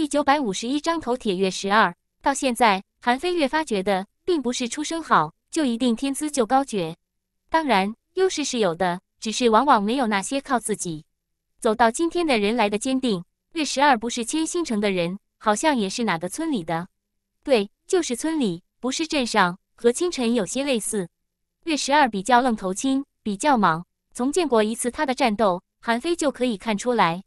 第九百五十一章头铁月十二。到现在，韩非越发觉得，并不是出身好就一定天资就高绝。当然，优势是有的，只是往往没有那些靠自己走到今天的人来的坚定。月十二不是千星城的人，好像也是哪个村里的。对，就是村里，不是镇上。和清晨有些类似，月十二比较愣头青，比较莽。从见过一次他的战斗，韩非就可以看出来，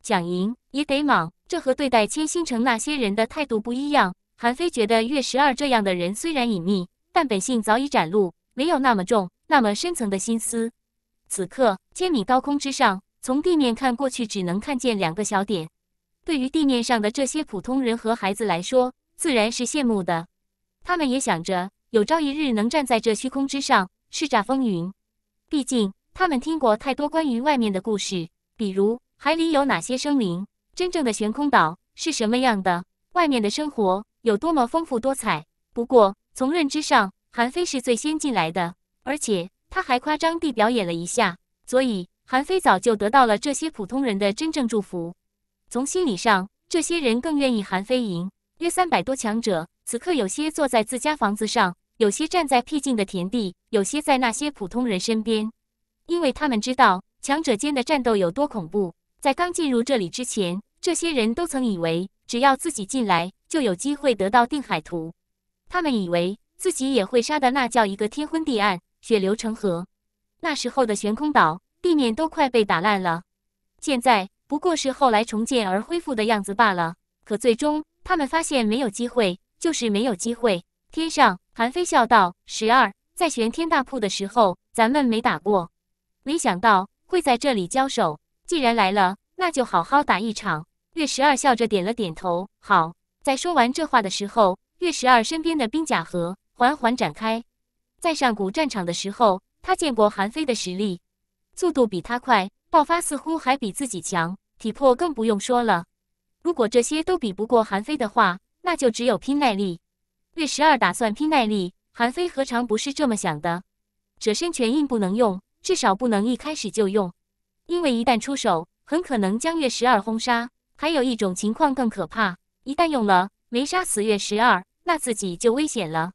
蒋赢也得莽。这和对待千星城那些人的态度不一样。韩非觉得月十二这样的人虽然隐秘，但本性早已展露，没有那么重、那么深层的心思。此刻，千米高空之上，从地面看过去，只能看见两个小点。对于地面上的这些普通人和孩子来说，自然是羡慕的。他们也想着有朝一日能站在这虚空之上，叱咤风云。毕竟，他们听过太多关于外面的故事，比如海里有哪些生灵。真正的悬空岛是什么样的？外面的生活有多么丰富多彩？不过从认知上，韩非是最先进来的，而且他还夸张地表演了一下，所以韩非早就得到了这些普通人的真正祝福。从心理上，这些人更愿意韩非赢。约三百多强者，此刻有些坐在自家房子上，有些站在僻静的田地，有些在那些普通人身边，因为他们知道强者间的战斗有多恐怖。在刚进入这里之前。这些人都曾以为，只要自己进来，就有机会得到定海图。他们以为自己也会杀的那叫一个天昏地暗，血流成河。那时候的悬空岛地面都快被打烂了，现在不过是后来重建而恢复的样子罢了。可最终，他们发现没有机会，就是没有机会。天上韩非笑道：“十二，在玄天大铺的时候，咱们没打过，没想到会在这里交手。既然来了，那就好好打一场。”月十二笑着点了点头。好，在说完这话的时候，月十二身边的冰甲盒缓缓展开。在上古战场的时候，他见过韩非的实力，速度比他快，爆发似乎还比自己强，体魄更不用说了。如果这些都比不过韩非的话，那就只有拼耐力。月十二打算拼耐力，韩非何尝不是这么想的？舍身拳印不能用，至少不能一开始就用，因为一旦出手，很可能将月十二轰杀。还有一种情况更可怕，一旦用了没杀死月十二，那自己就危险了。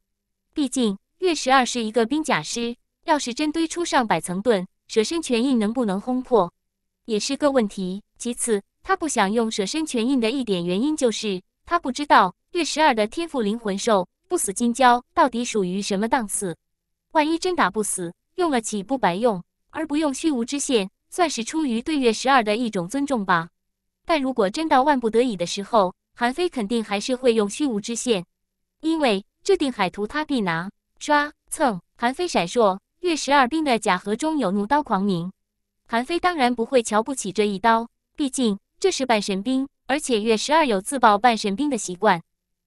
毕竟月十二是一个冰甲师，要是真堆出上百层盾，舍身全印能不能轰破，也是个问题。其次，他不想用舍身全印的一点原因就是，他不知道月十二的天赋灵魂兽不死金蛟到底属于什么档次，万一真打不死，用了岂不白用？而不用虚无之线，算是出于对月十二的一种尊重吧。但如果真到万不得已的时候，韩非肯定还是会用虚无之线，因为这定海图他必拿。刷蹭韩非闪烁，月十二兵的甲盒中有怒刀狂鸣，韩非当然不会瞧不起这一刀，毕竟这是半神兵，而且月十二有自爆半神兵的习惯。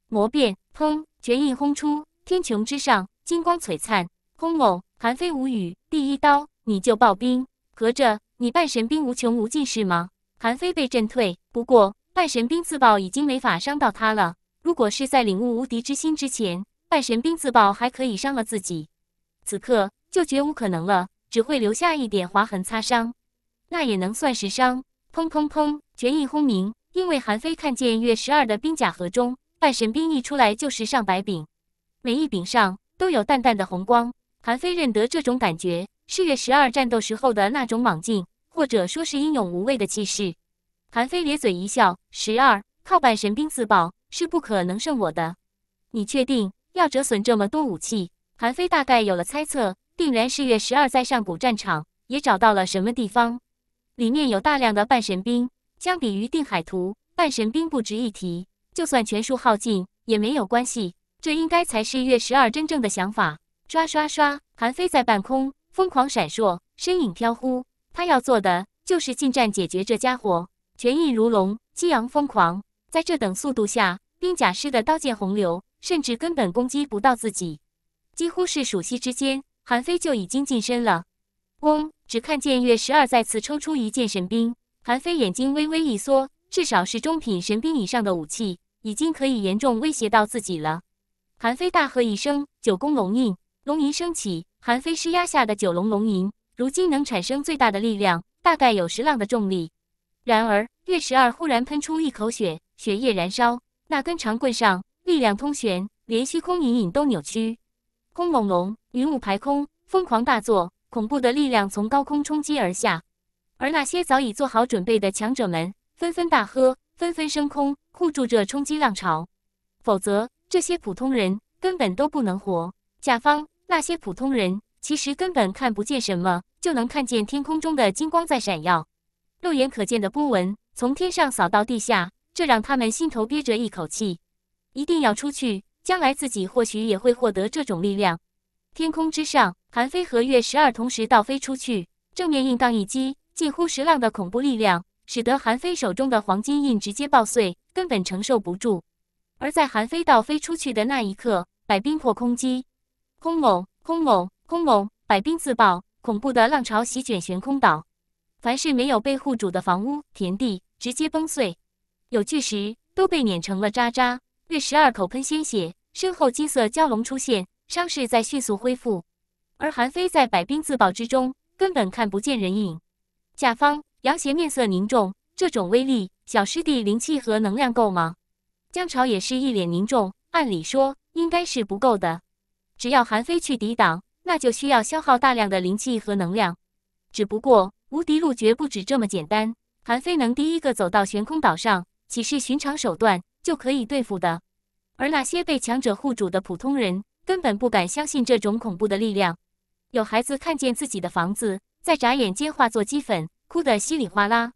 魔变，砰！绝印轰出，天穹之上金光璀璨。轰！哦，韩非无语，第一刀你就爆兵，合着你半神兵无穷无尽是吗？韩非被震退，不过半神兵自爆已经没法伤到他了。如果是在领悟无敌之心之前，半神兵自爆还可以伤了自己，此刻就绝无可能了，只会留下一点划痕擦伤，那也能算是伤。砰砰砰，绝意轰鸣，因为韩非看见月十二的兵甲盒中，半神兵一出来就是上百柄，每一柄上都有淡淡的红光。韩非认得这种感觉，是月十二战斗时候的那种莽劲。或者说是英勇无畏的气势。韩非咧嘴一笑：“十二靠半神兵自保是不可能胜我的，你确定要折损这么多武器？”韩非大概有了猜测，定然是月十二在上古战场也找到了什么地方，里面有大量的半神兵。相比于定海图，半神兵不值一提，就算全数耗尽也没有关系。这应该才是月十二真正的想法。刷刷刷，韩非在半空疯狂闪烁，身影飘忽。他要做的就是近战解决这家伙，拳印如龙，激昂疯狂。在这等速度下，冰甲师的刀剑洪流甚至根本攻击不到自己。几乎是数息之间，韩非就已经近身了。嗡！只看见月十二再次抽出一件神兵，韩非眼睛微微一缩，至少是中品神兵以上的武器，已经可以严重威胁到自己了。韩非大喝一声：“九宫龙印！”龙吟升起，韩非施压下的九龙龙吟。如今能产生最大的力量，大概有十浪的重力。然而，月十二忽然喷出一口血，血液燃烧，那根长棍上力量通旋，连虚空隐隐都扭曲。轰隆隆，云雾排空，疯狂大作，恐怖的力量从高空冲击而下。而那些早已做好准备的强者们，纷纷大喝，纷纷升空，护住这冲击浪潮。否则，这些普通人根本都不能活。甲方那些普通人。其实根本看不见什么，就能看见天空中的金光在闪耀，肉眼可见的波纹从天上扫到地下，这让他们心头憋着一口气，一定要出去。将来自己或许也会获得这种力量。天空之上，韩非和月十二同时倒飞出去，正面硬刚一击，近乎石浪的恐怖力量，使得韩非手中的黄金印直接爆碎，根本承受不住。而在韩非倒飞出去的那一刻，百冰破空击，空隆空隆，轰隆！百兵自爆，恐怖的浪潮席卷悬空岛，凡是没有被护主的房屋、田地直接崩碎，有巨石都被碾成了渣渣。月十二口喷鲜血，身后金色蛟龙出现，伤势在迅速恢复。而韩非在百兵自爆之中根本看不见人影。甲方杨邪面色凝重，这种威力，小师弟灵气和能量够吗？江潮也是一脸凝重，按理说应该是不够的，只要韩非去抵挡。那就需要消耗大量的灵气和能量。只不过无敌路绝不止这么简单。韩非能第一个走到悬空岛上，岂是寻常手段就可以对付的？而那些被强者护主的普通人，根本不敢相信这种恐怖的力量。有孩子看见自己的房子在眨眼间化作齑粉，哭得稀里哗啦。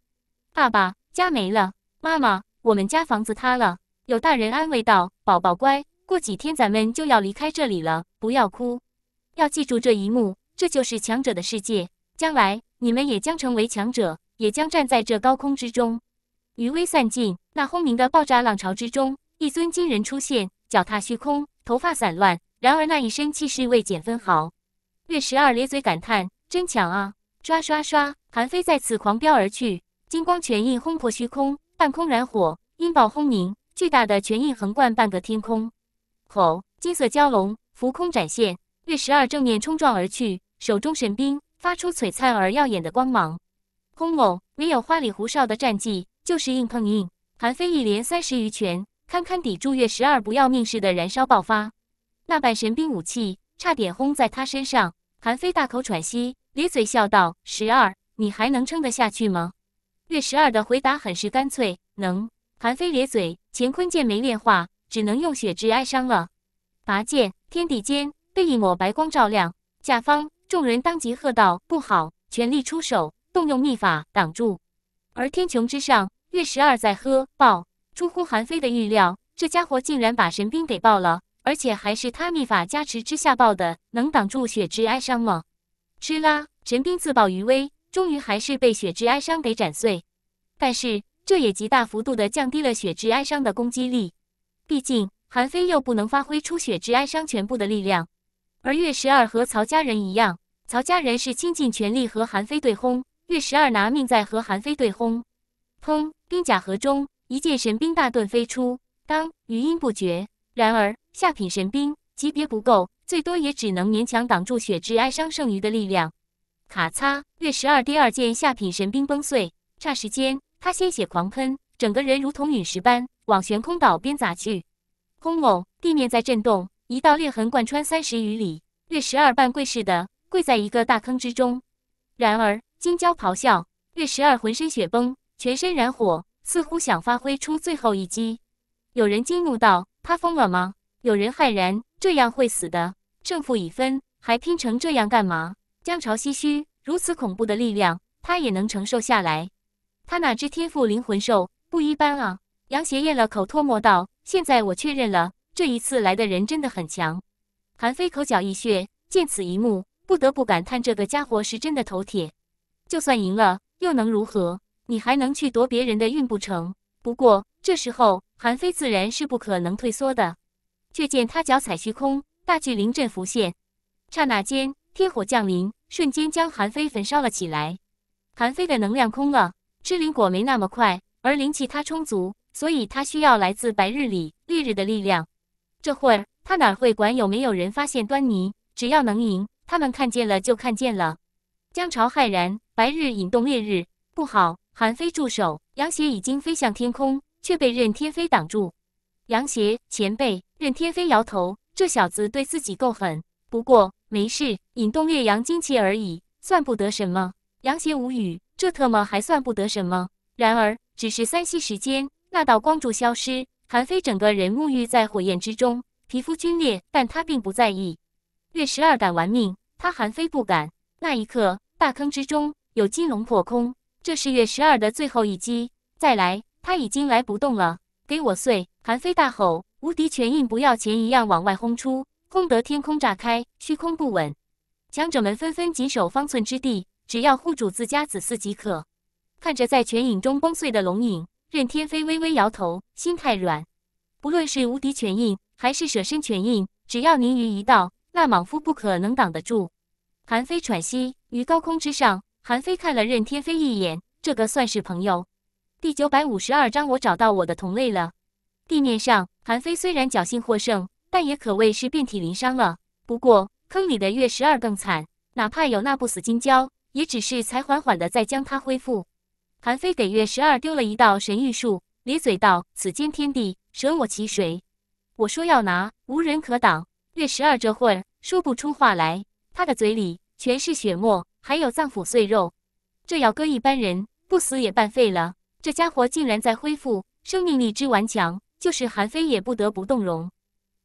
爸爸，家没了！妈妈，我们家房子塌了！有大人安慰道：“宝宝乖，过几天咱们就要离开这里了，不要哭。”要记住这一幕，这就是强者的世界。将来你们也将成为强者，也将站在这高空之中。余威散尽，那轰鸣的爆炸浪潮之中，一尊金人出现，脚踏虚空，头发散乱，然而那一身气势未减分毫。月十二咧嘴感叹：“真强啊！”刷刷刷，韩非再次狂飙而去，金光拳印轰破虚空，半空燃火，音爆轰鸣，巨大的拳印横贯半个天空。吼！金色蛟龙浮空展现。月十二正面冲撞而去，手中神兵发出璀璨而耀眼的光芒。空某没有花里胡哨的战绩，就是硬碰硬。韩非一连三十余拳，堪堪抵住月十二不要命似的燃烧爆发，那半神兵武器差点轰在他身上。韩非大口喘息，咧嘴笑道：“十二，你还能撑得下去吗？”月十二的回答很是干脆：“能。”韩非咧嘴：“乾坤剑没炼化，只能用血之哀伤了。”拔剑，天地间。被一抹白光照亮，甲方众人当即喝道：“不好！”全力出手，动用秘法挡住。而天穹之上，月十二在喝爆，出乎韩非的预料，这家伙竟然把神兵给爆了，而且还是他秘法加持之下爆的，能挡住雪之哀伤吗？吃啦！神兵自爆余威，终于还是被雪之哀伤给斩碎。但是这也极大幅度的降低了雪之哀伤的攻击力，毕竟韩非又不能发挥出雪之哀伤全部的力量。而月十二和曹家人一样，曹家人是倾尽全力和韩非对轰，月十二拿命在和韩非对轰。砰！冰甲盒中一剑神兵大盾飞出，当余音不绝。然而下品神兵级别不够，最多也只能勉强挡住雪之哀伤剩余的力量。咔嚓！月十二第二件下品神兵崩碎，霎时间他鲜血狂喷，整个人如同陨石般往悬空岛边砸去。轰隆！地面在震动。一道裂痕贯穿三十余里，月十二半跪似的跪在一个大坑之中。然而金蛟咆哮，月十二浑身雪崩，全身燃火，似乎想发挥出最后一击。有人惊怒道：“他疯了吗？”有人骇然：“这样会死的。”胜负已分，还拼成这样干嘛？江潮唏嘘：“如此恐怖的力量，他也能承受下来？他哪知天赋灵魂兽不一般啊！”杨邪咽了口唾沫道：“现在我确认了。”这一次来的人真的很强，韩非口角溢血，见此一幕，不得不感叹这个家伙是真的头铁。就算赢了，又能如何？你还能去夺别人的运不成？不过这时候韩非自然是不可能退缩的，却见他脚踩虚空，大巨灵阵浮现，刹那间天火降临，瞬间将韩非焚烧了起来。韩非的能量空了，吃灵果没那么快，而灵气他充足，所以他需要来自白日里烈日的力量。这会儿他哪会管有没有人发现端倪？只要能赢，他们看见了就看见了。江潮骇然，白日引动烈日，不好！韩非住手，杨邪已经飞向天空，却被任天飞挡住。杨邪前辈，任天飞摇头，这小子对自己够狠。不过没事，引动烈阳精气而已，算不得什么。杨邪无语，这特么还算不得什么。然而，只是三息时间，那道光柱消失。韩非整个人沐浴在火焰之中，皮肤皲裂，但他并不在意。月十二敢玩命，他韩非不敢。那一刻，大坑之中有金龙破空，这是月十二的最后一击。再来，他已经来不动了，给我碎！韩非大吼，无敌拳印不要钱一样往外轰出，轰得天空炸开，虚空不稳。强者们纷纷谨守方寸之地，只要护住自家子嗣即可。看着在拳影中崩碎的龙影。任天飞微微摇头，心太软。不论是无敌拳印还是舍身拳印，只要凝于一道，那莽夫不可能挡得住。韩非喘息于高空之上，韩非看了任天飞一眼，这个算是朋友。第九百五十二章，我找到我的同类了。地面上，韩非虽然侥幸获胜，但也可谓是遍体鳞伤了。不过，坑里的月十二更惨，哪怕有那不死金蛟，也只是才缓缓地在将它恢复。韩非给月十二丢了一道神谕术，咧嘴道：“此间天地，舍我其谁？”我说要拿，无人可挡。月十二这会儿说不出话来，他的嘴里全是血沫，还有脏腑碎肉。这要搁一般人，不死也半废了。这家伙竟然在恢复，生命力之顽强，就是韩非也不得不动容。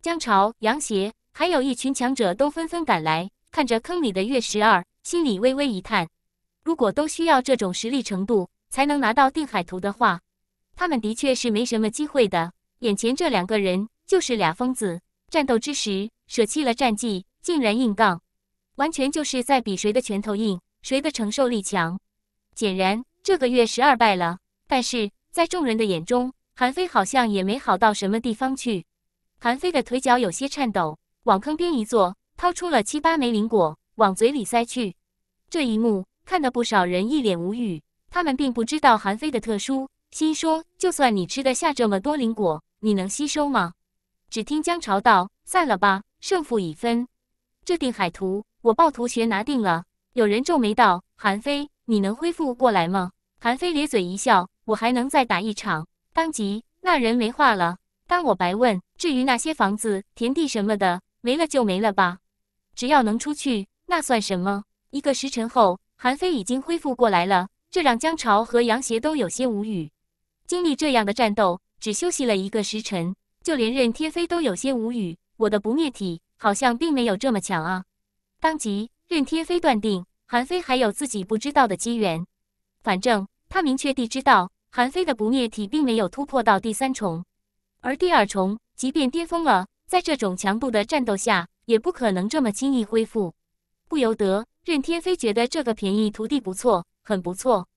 江潮、杨邪，还有一群强者都纷纷赶来，看着坑里的月十二，心里微微一叹：如果都需要这种实力程度。才能拿到定海图的话，他们的确是没什么机会的。眼前这两个人就是俩疯子，战斗之时舍弃了战绩，竟然硬杠，完全就是在比谁的拳头硬，谁的承受力强。显然这个月十二败了，但是在众人的眼中，韩非好像也没好到什么地方去。韩非的腿脚有些颤抖，往坑边一坐，掏出了七八枚灵果，往嘴里塞去。这一幕看得不少人一脸无语。他们并不知道韩非的特殊，心说：就算你吃得下这么多灵果，你能吸收吗？只听江潮道：“散了吧，胜负已分。这定海图，我暴徒学拿定了。”有人皱眉道：“韩非，你能恢复过来吗？”韩非咧嘴一笑：“我还能再打一场。”当即，那人没话了，当我白问。至于那些房子、田地什么的，没了就没了吧，只要能出去，那算什么？一个时辰后，韩非已经恢复过来了。这让江潮和杨邪都有些无语。经历这样的战斗，只休息了一个时辰，就连任天飞都有些无语。我的不灭体好像并没有这么强啊！当即，任天飞断定韩非还有自己不知道的机缘。反正他明确地知道，韩非的不灭体并没有突破到第三重，而第二重即便巅峰了，在这种强度的战斗下，也不可能这么轻易恢复。不由得，任天飞觉得这个便宜徒弟不错。很不错，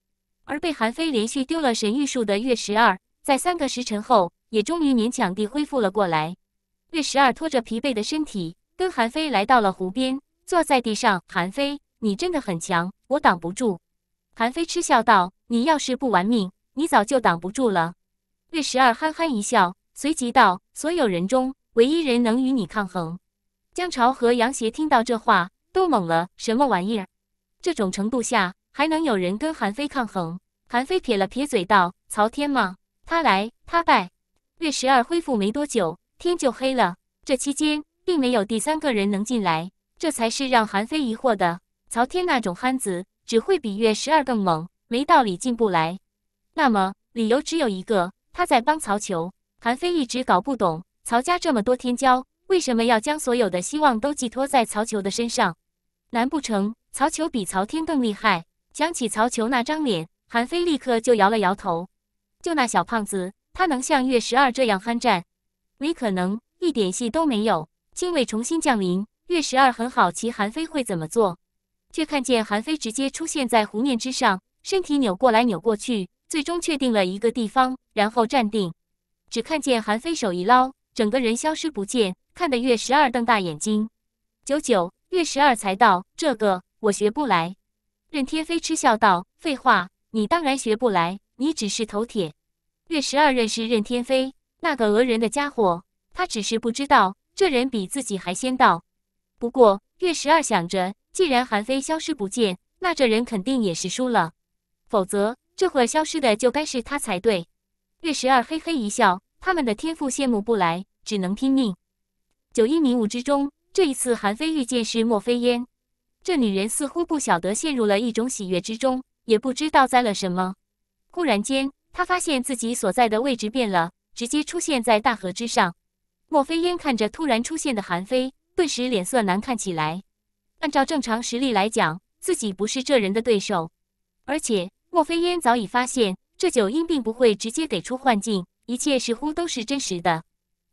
而被韩非连续丢了神玉术的月十二，在三个时辰后也终于勉强地恢复了过来。月十二拖着疲惫的身体，跟韩非来到了湖边，坐在地上。韩非，你真的很强，我挡不住。韩非嗤笑道：“你要是不玩命，你早就挡不住了。”月十二憨憨一笑，随即道：“所有人中，唯一人能与你抗衡。”江潮和杨邪听到这话，都懵了：“什么玩意儿？这种程度下？”还能有人跟韩非抗衡？韩非撇了撇嘴道：“曹天吗？他来，他败。”月十二恢复没多久，天就黑了。这期间，并没有第三个人能进来，这才是让韩非疑惑的。曹天那种憨子，只会比月十二更猛，没道理进不来。那么，理由只有一个：他在帮曹求。韩非一直搞不懂，曹家这么多天骄，为什么要将所有的希望都寄托在曹求的身上？难不成曹求比曹天更厉害？想起曹求那张脸，韩非立刻就摇了摇头。就那小胖子，他能像月十二这样酣战？没可能，一点戏都没有。精卫重新降临，月十二很好奇韩非会怎么做，却看见韩非直接出现在湖面之上，身体扭过来扭过去，最终确定了一个地方，然后站定。只看见韩非手一捞，整个人消失不见，看得月十二瞪大眼睛。久久，月十二才道：“这个我学不来。”任天飞嗤笑道：“废话，你当然学不来，你只是头铁。”月十二认识任天飞那个讹人的家伙，他只是不知道这人比自己还先到。不过，月十二想着，既然韩非消失不见，那这人肯定也是输了，否则这会消失的就该是他才对。月十二嘿嘿一笑，他们的天赋羡慕不来，只能拼命。九阴迷雾之中，这一次韩非遇见是莫非烟。这女人似乎不晓得陷入了一种喜悦之中，也不知道栽了什么。忽然间，她发现自己所在的位置变了，直接出现在大河之上。莫非烟看着突然出现的韩非，顿时脸色难看起来。按照正常实力来讲，自己不是这人的对手。而且，莫非烟早已发现，这九阴并不会直接给出幻境，一切似乎都是真实的。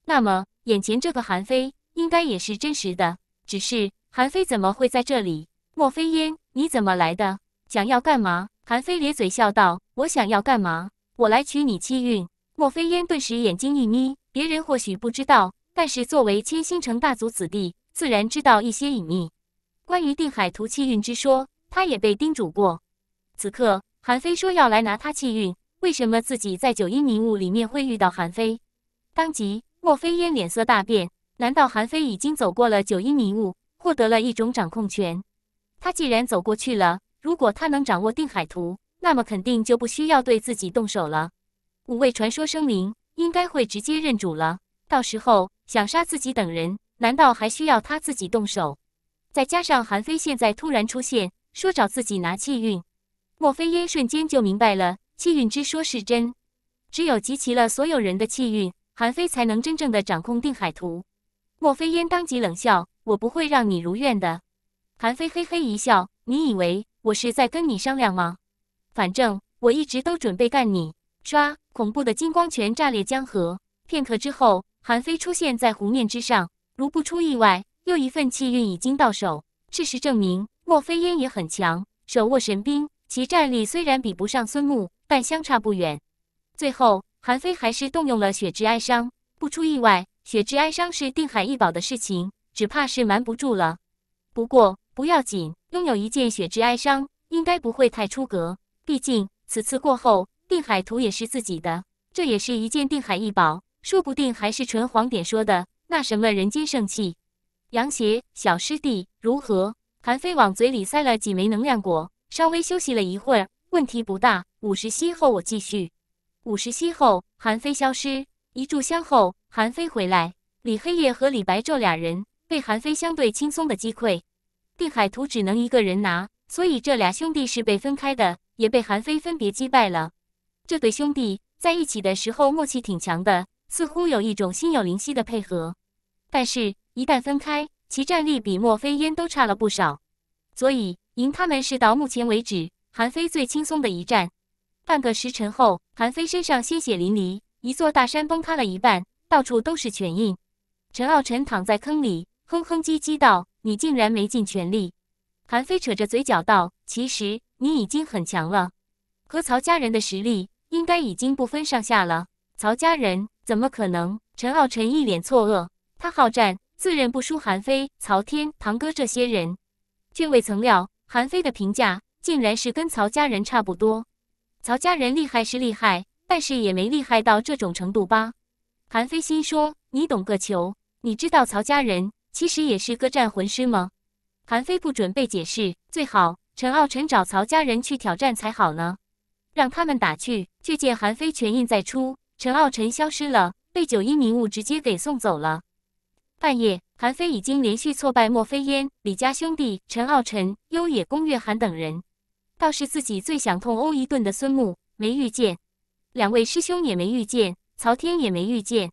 那么，眼前这个韩非应该也是真实的，只是。韩非怎么会在这里？莫非烟，你怎么来的？想要干嘛？韩非咧嘴笑道：“我想要干嘛？我来取你气运。”莫非烟顿时眼睛一眯。别人或许不知道，但是作为千星城大族子弟，自然知道一些隐秘。关于定海图气运之说，他也被叮嘱过。此刻韩非说要来拿他气运，为什么自己在九阴迷雾里面会遇到韩非？当即，莫非烟脸色大变。难道韩非已经走过了九阴迷雾？获得了一种掌控权，他既然走过去了，如果他能掌握定海图，那么肯定就不需要对自己动手了。五位传说生灵应该会直接认主了，到时候想杀自己等人，难道还需要他自己动手？再加上韩非现在突然出现，说找自己拿气运，莫非烟瞬间就明白了，气运之说是真，只有集齐了所有人的气运，韩非才能真正的掌控定海图。莫非烟当即冷笑。我不会让你如愿的，韩非嘿嘿一笑。你以为我是在跟你商量吗？反正我一直都准备干你。唰！恐怖的金光拳炸裂江河。片刻之后，韩非出现在湖面之上。如不出意外，又一份气运已经到手。事实证明，莫非烟也很强，手握神兵，其战力虽然比不上孙木，但相差不远。最后，韩非还是动用了血之哀伤。不出意外，血之哀伤是定海一宝的事情。只怕是瞒不住了。不过不要紧，拥有一件血之哀伤，应该不会太出格。毕竟此次过后，定海图也是自己的，这也是一件定海异宝，说不定还是纯黄点说的那什么人间圣器。杨邪，小师弟，如何？韩非往嘴里塞了几枚能量果，稍微休息了一会儿，问题不大。五十息后我继续。五十息后，韩非消失。一炷香后，韩非回来。李黑夜和李白这俩人。被韩非相对轻松的击溃，定海图只能一个人拿，所以这俩兄弟是被分开的，也被韩非分别击败了。这对兄弟在一起的时候默契挺强的，似乎有一种心有灵犀的配合，但是一旦分开，其战力比墨非烟都差了不少。所以赢他们是到目前为止韩非最轻松的一战。半个时辰后，韩非身上鲜血淋漓，一座大山崩塌了一半，到处都是犬印。陈傲尘躺在坑里。哼哼唧唧道：“你竟然没尽全力。”韩非扯着嘴角道：“其实你已经很强了，和曹家人的实力应该已经不分上下了。”曹家人怎么可能？陈傲辰一脸错愕。他好战，自认不输韩非、曹天堂哥这些人，却未曾料韩非的评价竟然是跟曹家人差不多。曹家人厉害是厉害，但是也没厉害到这种程度吧？韩非心说：“你懂个球？你知道曹家人？”其实也是个战魂师吗？韩非不准备解释，最好陈傲晨找曹家人去挑战才好呢，让他们打去。却见韩非拳印再出，陈傲晨消失了，被九阴迷雾直接给送走了。半夜，韩非已经连续挫败莫飞烟、李家兄弟、陈傲辰、幽野公、月寒等人，倒是自己最想痛殴一顿的孙木没遇见，两位师兄也没遇见，曹天也没遇见。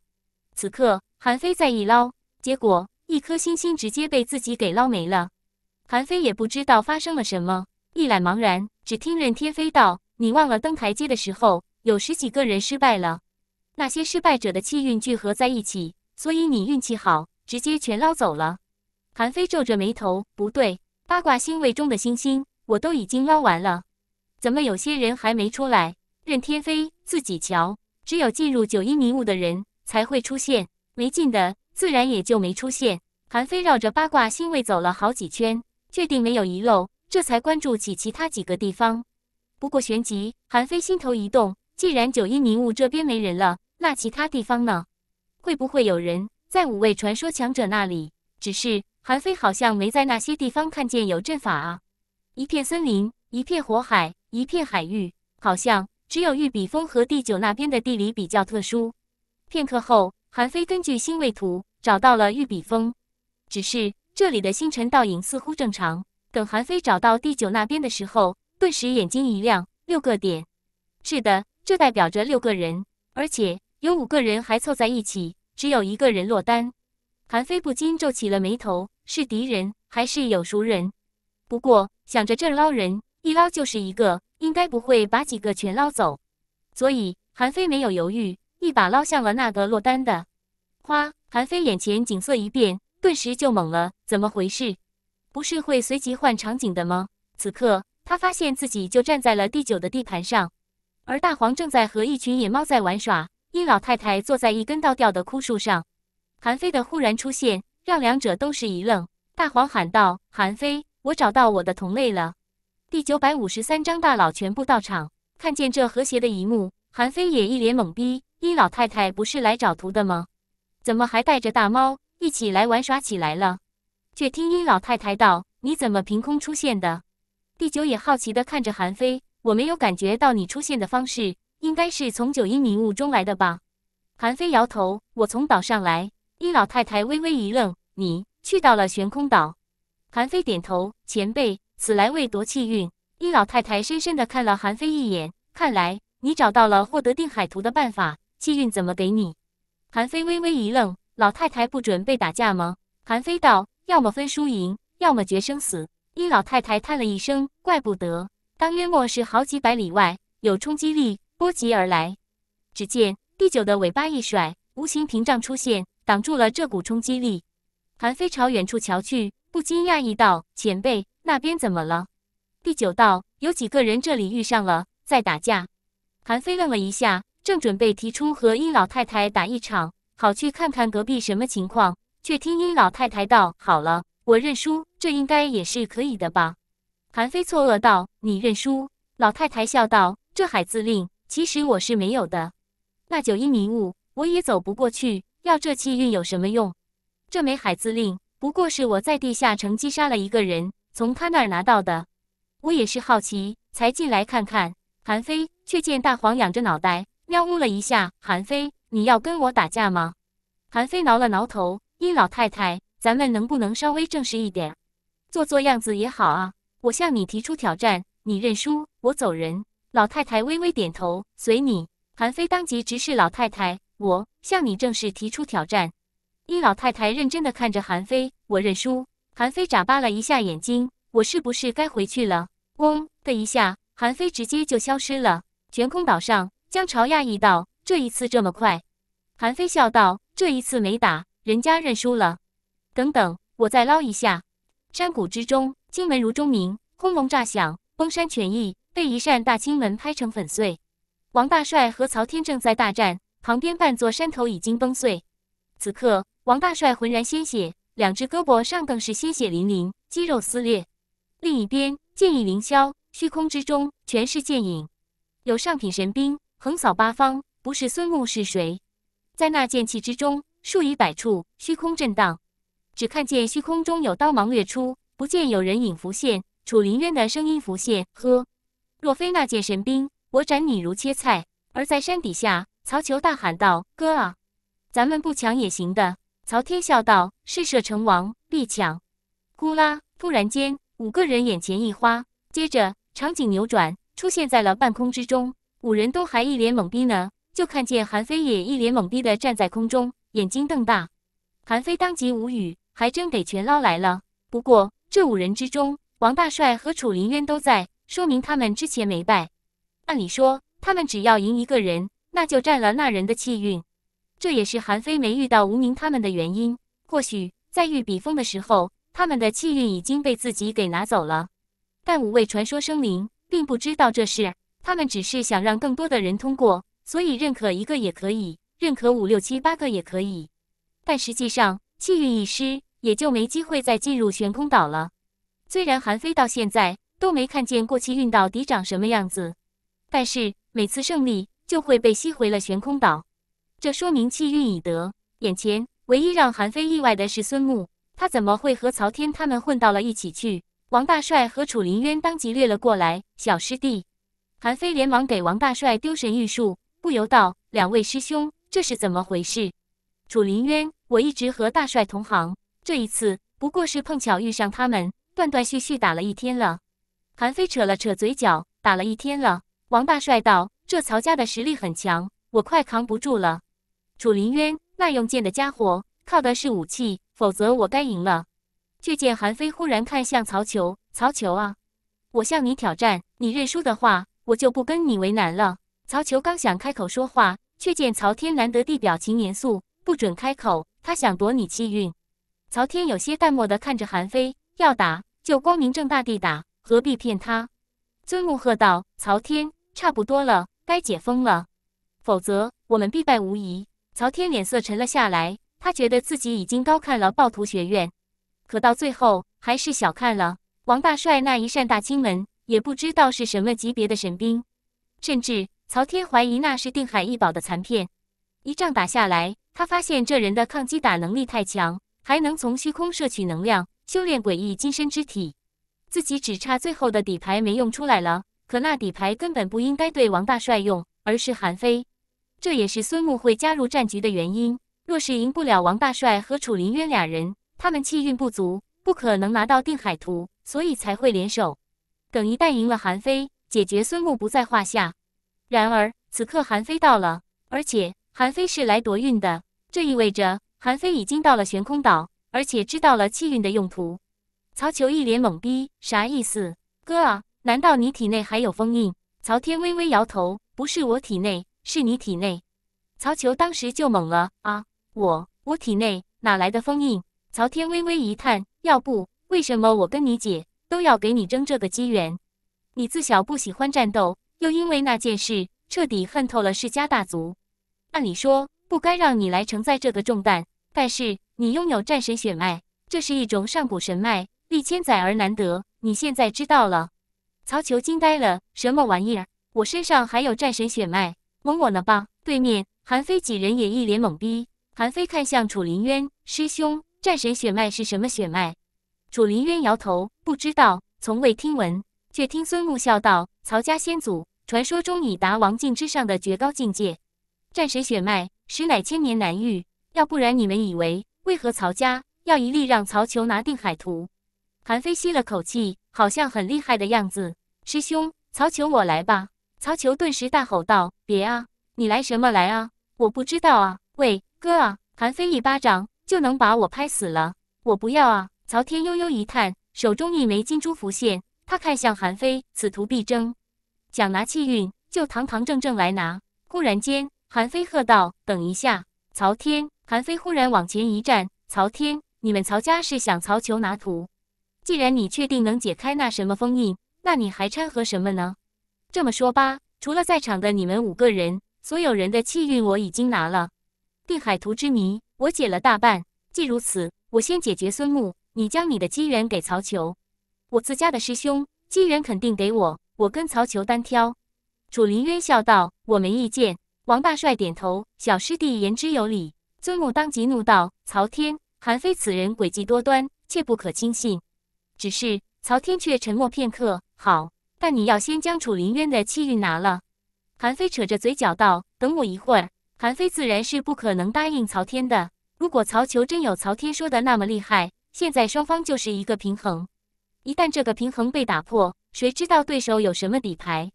此刻韩非再一捞，结果。一颗星星直接被自己给捞没了，韩非也不知道发生了什么，一脸茫然。只听任天飞道：“你忘了登台阶的时候，有十几个人失败了，那些失败者的气运聚合在一起，所以你运气好，直接全捞走了。”韩非皱着眉头：“不对，八卦星位中的星星我都已经捞完了，怎么有些人还没出来？”任天飞自己瞧：“只有进入九阴迷雾的人才会出现，没进的。”自然也就没出现。韩非绕着八卦星位走了好几圈，确定没有遗漏，这才关注起其他几个地方。不过旋即，韩非心头一动，既然九阴迷雾这边没人了，那其他地方呢？会不会有人在五位传说强者那里？只是韩非好像没在那些地方看见有阵法啊。一片森林，一片火海，一片海域，好像只有玉笔峰和第九那边的地理比较特殊。片刻后，韩非根据星位图。找到了玉笔峰，只是这里的星辰倒影似乎正常。等韩非找到第九那边的时候，顿时眼睛一亮，六个点，是的，这代表着六个人，而且有五个人还凑在一起，只有一个人落单。韩非不禁皱起了眉头：是敌人还是有熟人？不过想着这捞人一捞就是一个，应该不会把几个全捞走，所以韩非没有犹豫，一把捞向了那个落单的，哗。韩非眼前景色一变，顿时就懵了，怎么回事？不是会随机换场景的吗？此刻他发现自己就站在了第九的地盘上，而大黄正在和一群野猫在玩耍，殷老太太坐在一根倒掉的枯树上。韩非的忽然出现让两者都是一愣。大黄喊道：“韩非，我找到我的同类了。”第九百五十三章大佬全部到场，看见这和谐的一幕，韩非也一脸懵逼。殷老太太不是来找图的吗？怎么还带着大猫一起来玩耍起来了？却听殷老太太道：“你怎么凭空出现的？”第九也好奇的看着韩非：“我没有感觉到你出现的方式，应该是从九阴迷雾中来的吧？”韩非摇头：“我从岛上来。”殷老太太微微一愣：“你去到了悬空岛？”韩非点头：“前辈，此来为夺气运。”殷老太太深深的看了韩非一眼：“看来你找到了获得定海图的办法，气运怎么给你？”韩非微微一愣：“老太太不准备打架吗？”韩非道：“要么分输赢，要么决生死。”殷老太太叹了一声：“怪不得，当约莫是好几百里外有冲击力波及而来。”只见第九的尾巴一甩，无形屏障出现，挡住了这股冲击力。韩非朝远处瞧去，不禁讶异道：“前辈，那边怎么了？”第九道：“有几个人这里遇上了，在打架。”韩非愣了一下。正准备提出和殷老太太打一场，好去看看隔壁什么情况，却听殷老太太道：“好了，我认输，这应该也是可以的吧？”韩非错愕道：“你认输？”老太太笑道：“这海字令，其实我是没有的。那九阴迷雾我也走不过去，要这气运有什么用？这枚海字令，不过是我在地下城击杀了一个人，从他那儿拿到的。我也是好奇才进来看看。”韩非却见大黄仰着脑袋。喵呜了一下，韩飞，你要跟我打架吗？韩飞挠了挠头，殷老太太，咱们能不能稍微正式一点，做做样子也好啊。我向你提出挑战，你认输，我走人。老太太微微点头，随你。韩飞当即直视老太太，我向你正式提出挑战。殷老太太认真的看着韩飞，我认输。韩飞眨巴了一下眼睛，我是不是该回去了？嗡的一下，韩飞直接就消失了。悬空岛上。江潮讶异道：“这一次这么快？”韩非笑道：“这一次没打，人家认输了。”等等，我再捞一下。山谷之中，金门如钟鸣，轰隆炸响，崩山全翼被一扇大青门拍成粉碎。王大帅和曹天正在大战，旁边半座山头已经崩碎。此刻，王大帅浑然鲜血，两只胳膊上更是鲜血淋淋，肌肉撕裂。另一边，剑影凌霄，虚空之中全是剑影，有上品神兵。横扫八方，不是孙悟是谁？在那剑气之中，数以百处虚空震荡，只看见虚空中有刀芒掠出，不见有人影浮现。楚林渊的声音浮现：“呵，若非那剑神兵，我斩你如切菜。”而在山底下，曹球大喊道：“哥啊，咱们不抢也行的。”曹天笑道：“试射成王，必抢。”呼啦！突然间，五个人眼前一花，接着场景扭转，出现在了半空之中。五人都还一脸懵逼呢，就看见韩非也一脸懵逼地站在空中，眼睛瞪大。韩非当即无语，还真给全捞来了。不过这五人之中，王大帅和楚林渊都在，说明他们之前没败。按理说，他们只要赢一个人，那就占了那人的气运。这也是韩非没遇到无名他们的原因。或许在遇笔锋的时候，他们的气运已经被自己给拿走了。但五位传说生灵并不知道这事。他们只是想让更多的人通过，所以认可一个也可以，认可五六七八个也可以。但实际上气运一失，也就没机会再进入悬空岛了。虽然韩非到现在都没看见过气运到底长什么样子，但是每次胜利就会被吸回了悬空岛，这说明气运已得。眼前唯一让韩非意外的是孙木，他怎么会和曹天他们混到了一起去？王大帅和楚林渊当即掠了过来，小师弟。韩非连忙给王大帅丢神玉树，不由道：“两位师兄，这是怎么回事？”楚林渊，我一直和大帅同行，这一次不过是碰巧遇上他们，断断续续打了一天了。韩非扯了扯嘴角，打了一天了。王大帅道：“这曹家的实力很强，我快扛不住了。”楚林渊，那用剑的家伙靠的是武器，否则我该赢了。却见韩非忽然看向曹球，曹球啊，我向你挑战，你认输的话。我就不跟你为难了。曹求刚想开口说话，却见曹天难得地表情严肃，不准开口。他想夺你气运。曹天有些淡漠地看着韩非，要打就光明正大地打，何必骗他？尊木喝道：“曹天，差不多了，该解封了，否则我们必败无疑。”曹天脸色沉了下来，他觉得自己已经高看了暴徒学院，可到最后还是小看了王大帅那一扇大清门。也不知道是什么级别的神兵，甚至曹天怀疑那是定海一宝的残片。一仗打下来，他发现这人的抗击打能力太强，还能从虚空摄取能量，修炼诡异金身之体。自己只差最后的底牌没用出来了，可那底牌根本不应该对王大帅用，而是韩非。这也是孙木会加入战局的原因。若是赢不了王大帅和楚林渊俩人，他们气运不足，不可能拿到定海图，所以才会联手。等一旦赢了韩非，解决孙木不在话下。然而此刻韩非到了，而且韩非是来夺运的，这意味着韩非已经到了悬空岛，而且知道了气运的用途。曹球一脸懵逼，啥意思，哥啊？难道你体内还有封印？曹天微微摇头，不是我体内，是你体内。曹球当时就懵了，啊，我我体内哪来的封印？曹天微微一叹，要不为什么我跟你姐？都要给你争这个机缘。你自小不喜欢战斗，又因为那件事彻底恨透了世家大族。按理说不该让你来承载这个重担，但是你拥有战神血脉，这是一种上古神脉，历千载而难得。你现在知道了。曹球惊呆了，什么玩意儿？我身上还有战神血脉？蒙我呢吧？对面韩非几人也一脸懵逼。韩非看向楚林渊师兄：“战神血脉是什么血脉？”楚离渊摇头，不知道，从未听闻，却听孙木笑道：“曹家先祖传说中已达王境之上的绝高境界，战神血脉实乃千年难遇。要不然你们以为为何曹家要一力让曹球拿定海图？”韩非吸了口气，好像很厉害的样子。师兄，曹球，我来吧。曹球顿时大吼道：“别啊，你来什么来啊？我不知道啊！喂，哥啊！”韩非一巴掌就能把我拍死了，我不要啊！曹天悠悠一叹，手中一枚金珠浮现，他看向韩非：“此图必争，想拿气运，就堂堂正正来拿。”忽然间，韩非喝道：“等一下，曹天！”韩非忽然往前一站：“曹天，你们曹家是想曹求拿图？既然你确定能解开那什么封印，那你还掺和什么呢？这么说吧，除了在场的你们五个人，所有人的气运我已经拿了。定海图之谜，我解了大半。既如此，我先解决孙木。”你将你的机缘给曹求，我自家的师兄机缘肯定给我。我跟曹求单挑。楚林渊笑道：“我没意见。”王大帅点头：“小师弟言之有理。”尊母当即怒道：“曹天、韩非此人诡计多端，切不可轻信。”只是曹天却沉默片刻：“好，但你要先将楚林渊的气运拿了。”韩非扯着嘴角道：“等我一会儿。”韩非自然是不可能答应曹天的。如果曹求真有曹天说的那么厉害。现在双方就是一个平衡，一旦这个平衡被打破，谁知道对手有什么底牌？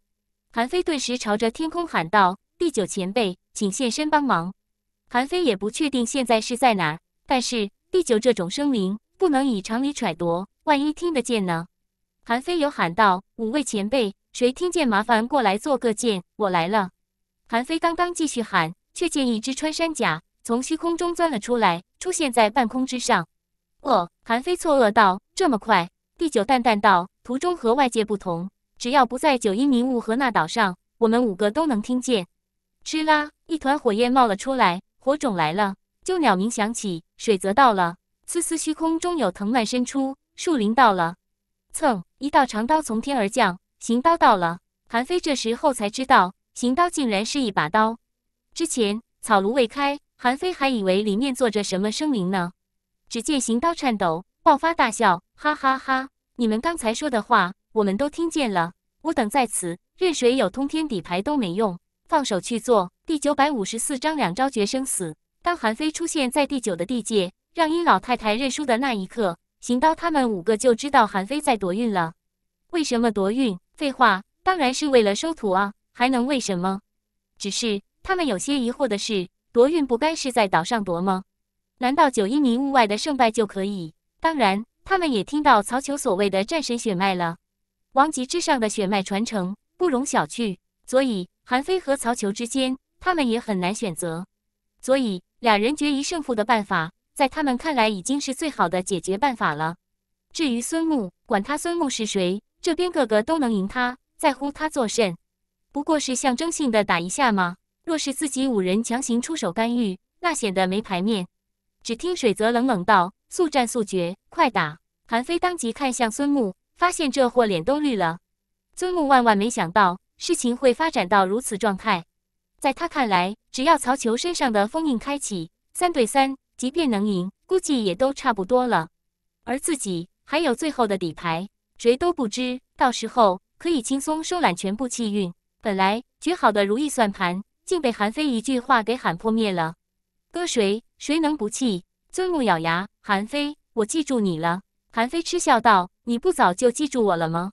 韩非顿时朝着天空喊道：“第九前辈，请现身帮忙。”韩非也不确定现在是在哪，但是第九这种生灵不能以常理揣度，万一听得见呢？韩非又喊道：“五位前辈，谁听见麻烦过来做个见，我来了。”韩非刚刚继续喊，却见一只穿山甲从虚空中钻了出来，出现在半空之上。哦，韩非错愕道：“这么快？”第九淡淡道：“途中和外界不同，只要不在九阴迷雾和那岛上，我们五个都能听见。”吃啦，一团火焰冒了出来，火种来了。就鸟鸣响起，水泽到了。丝丝虚空中有藤蔓伸出，树林到了。蹭，一道长刀从天而降，行刀到了。韩非这时候才知道，行刀竟然是一把刀。之前草庐未开，韩非还以为里面坐着什么生灵呢。只见邢刀颤抖，爆发大笑，哈哈哈！你们刚才说的话，我们都听见了。我等在此，任谁有通天底牌都没用，放手去做。第九百五十四章两招决生死。当韩非出现在第九的地界，让殷老太太认输的那一刻，邢刀他们五个就知道韩非在夺运了。为什么夺运？废话，当然是为了收徒啊，还能为什么？只是他们有些疑惑的是，夺运不该是在岛上夺吗？难道九阴迷雾外的胜败就可以？当然，他们也听到曹求所谓的战神血脉了，王级之上的血脉传承不容小觑。所以韩非和曹求之间，他们也很难选择。所以两人决一胜负的办法，在他们看来已经是最好的解决办法了。至于孙木，管他孙木是谁，这边个个都能赢他，在乎他作甚？不过是象征性的打一下吗？若是自己五人强行出手干预，那显得没牌面。只听水泽冷冷道：“速战速决，快打！”韩非当即看向孙木，发现这货脸都绿了。孙木万万没想到事情会发展到如此状态，在他看来，只要曹球身上的封印开启，三对三，即便能赢，估计也都差不多了。而自己还有最后的底牌，谁都不知到时候可以轻松收揽全部气运。本来绝好的如意算盘，竟被韩非一句话给喊破灭了。搁谁，谁能不气？尊木咬牙，韩非，我记住你了。韩非嗤笑道：“你不早就记住我了吗？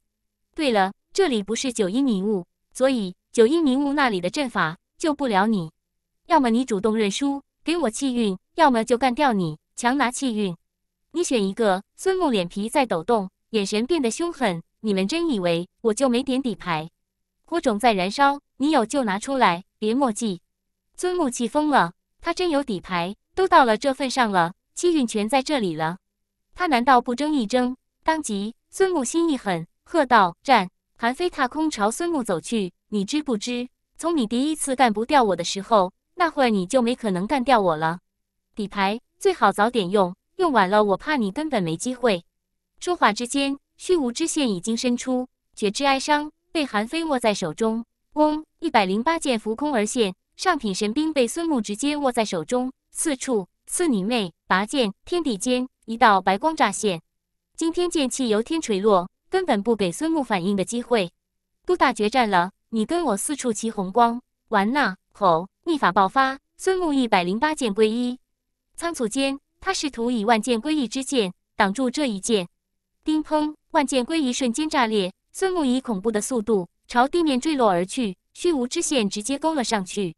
对了，这里不是九阴迷雾，所以九阴迷雾那里的阵法救不了你。要么你主动认输，给我气运；要么就干掉你，强拿气运。你选一个。”孙木脸皮在抖动，眼神变得凶狠。你们真以为我就没点底牌？火种在燃烧，你有就拿出来，别墨迹。孙木气疯了。他真有底牌，都到了这份上了，气运全在这里了。他难道不争一争？当即，孙木心一狠，喝道：“战！”韩非踏空朝孙木走去。你知不知，从你第一次干不掉我的时候，那会儿你就没可能干掉我了。底牌最好早点用，用晚了，我怕你根本没机会。说话之间，虚无之线已经伸出，绝之哀伤被韩非握在手中。嗡，一百零八剑浮空而现。上品神兵被孙木直接握在手中，四处四你妹！拔剑，天地间一道白光乍现，惊天剑气由天垂落，根本不给孙木反应的机会。都大决战了，你跟我四处齐红光，玩呐！吼，秘法爆发，孙木一百零八剑归一，仓促间他试图以万剑归一之剑挡住这一剑。叮砰，万剑归一瞬间炸裂，孙木以恐怖的速度朝地面坠落而去，虚无之线直接勾了上去。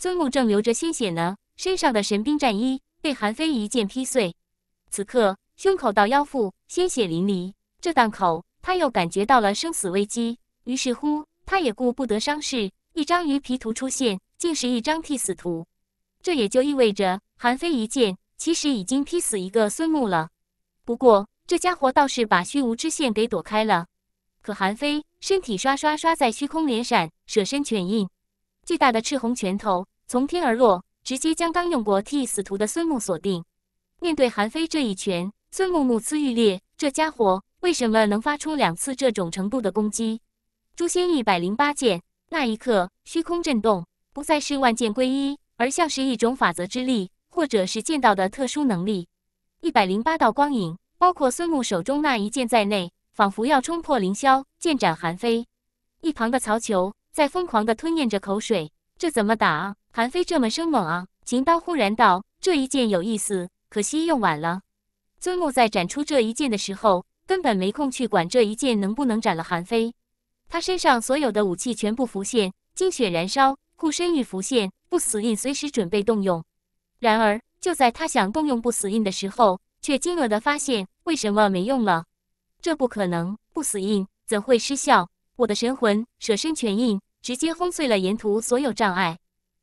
孙木正流着鲜血呢，身上的神兵战衣被韩非一剑劈碎。此刻，胸口到腰腹，鲜血淋漓。这档口，他又感觉到了生死危机。于是乎，他也顾不得伤势，一张鱼皮图出现，竟是一张替死图。这也就意味着，韩非一剑其实已经劈死一个孙木了。不过，这家伙倒是把虚无之线给躲开了。可韩非身体刷刷刷在虚空连闪，舍身犬印。巨大的赤红拳头从天而落，直接将刚用过替死图的孙木锁定。面对韩非这一拳，孙木目呲欲裂。这家伙为什么能发出两次这种程度的攻击？诛仙一百零八剑，那一刻虚空震动，不再是万剑归一，而像是一种法则之力，或者是剑道的特殊能力。一百零八道光影，包括孙木手中那一剑在内，仿佛要冲破凌霄，剑斩韩非。一旁的曹求。在疯狂地吞咽着口水，这怎么打啊？韩非这么生猛啊！秦刀忽然道：“这一剑有意思，可惜用晚了。”尊木在斩出这一剑的时候，根本没空去管这一剑能不能斩了韩非。他身上所有的武器全部浮现，精血燃烧，护身玉浮现，不死印随时准备动用。然而，就在他想动用不死印的时候，却惊愕地发现，为什么没用了？这不可能，不死印怎会失效？我的神魂舍身全印，直接轰碎了沿途所有障碍，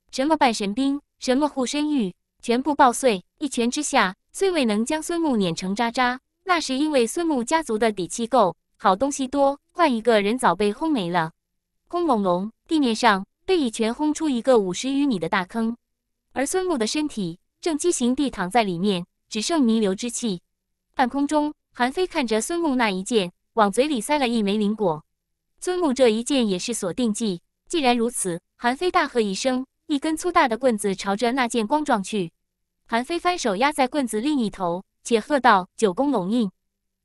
什么半神兵，什么护身玉，全部爆碎。一拳之下，虽未能将孙木碾成渣渣，那是因为孙木家族的底气够，好东西多，换一个人早被轰没了。轰隆隆，地面上被一拳轰出一个五十余米的大坑，而孙木的身体正畸形地躺在里面，只剩弥留之气。半空中，韩飞看着孙木那一剑，往嘴里塞了一枚灵果。孙木这一剑也是锁定技，既然如此，韩非大喝一声，一根粗大的棍子朝着那剑光撞去。韩非翻手压在棍子另一头，且喝道：“九宫龙印！”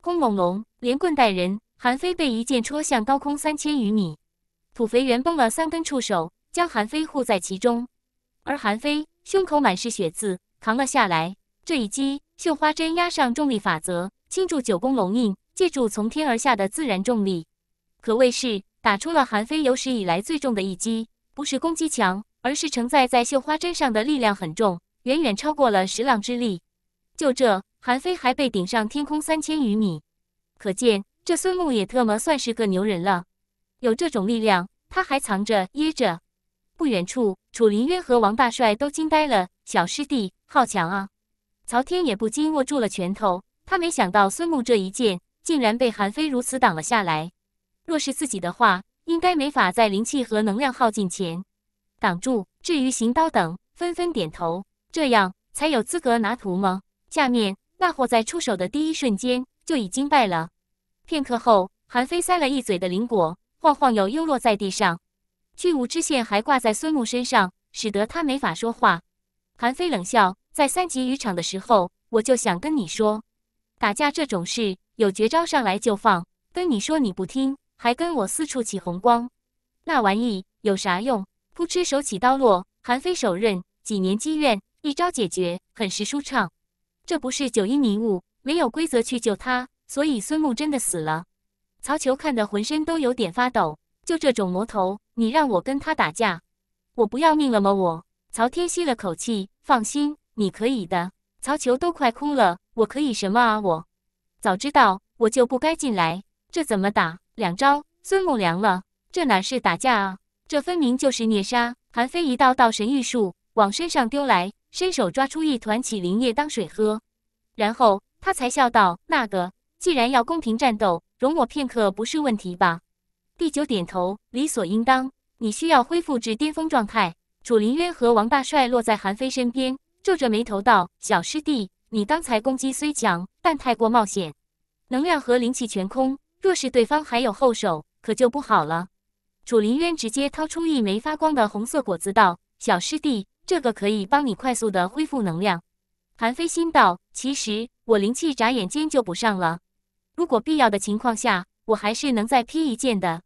轰隆隆，连棍带人，韩非被一剑戳向高空三千余米。土肥圆崩了三根触手，将韩非护在其中。而韩非胸口满是血渍，扛了下来。这一击，绣花针压上重力法则，倾注九宫龙印，借助从天而下的自然重力。可谓是打出了韩非有史以来最重的一击，不是攻击强，而是承载在绣花针上的力量很重，远远超过了十浪之力。就这，韩非还被顶上天空三千余米，可见这孙木也特么算是个牛人了。有这种力量，他还藏着掖着。不远处，楚林渊和王大帅都惊呆了：“小师弟，好强啊！”曹天也不禁握住了拳头，他没想到孙木这一剑竟然被韩非如此挡了下来。若是自己的话，应该没法在灵气和能量耗尽前挡住。至于行刀等，纷纷点头，这样才有资格拿图吗？下面那货在出手的第一瞬间就已经败了。片刻后，韩非塞了一嘴的灵果，晃晃悠悠落在地上。巨物之线还挂在孙木身上，使得他没法说话。韩非冷笑，在三级渔场的时候，我就想跟你说，打架这种事，有绝招上来就放，跟你说你不听。还跟我四处起红光，那玩意有啥用？扑哧，手起刀落，韩非手刃几年积怨，一招解决，很是舒畅。这不是九阴迷雾，没有规则去救他，所以孙木真的死了。曹球看得浑身都有点发抖。就这种魔头，你让我跟他打架，我不要命了吗？我曹天吸了口气，放心，你可以的。曹球都快哭了，我可以什么啊？我早知道我就不该进来，这怎么打？两招，孙木凉了。这哪是打架啊？这分明就是虐杀！韩非一道道神玉术往身上丢来，伸手抓出一团起灵液当水喝，然后他才笑道：“那个，既然要公平战斗，容我片刻不是问题吧？”第九点头，理所应当。你需要恢复至巅峰状态。楚林渊和王大帅落在韩非身边，皱着眉头道：“小师弟，你刚才攻击虽强，但太过冒险，能量和灵气全空。”若是对方还有后手，可就不好了。楚林渊直接掏出一枚发光的红色果子，道：“小师弟，这个可以帮你快速的恢复能量。”韩非心道：“其实我灵气眨眼间就补上了，如果必要的情况下，我还是能再劈一剑的。”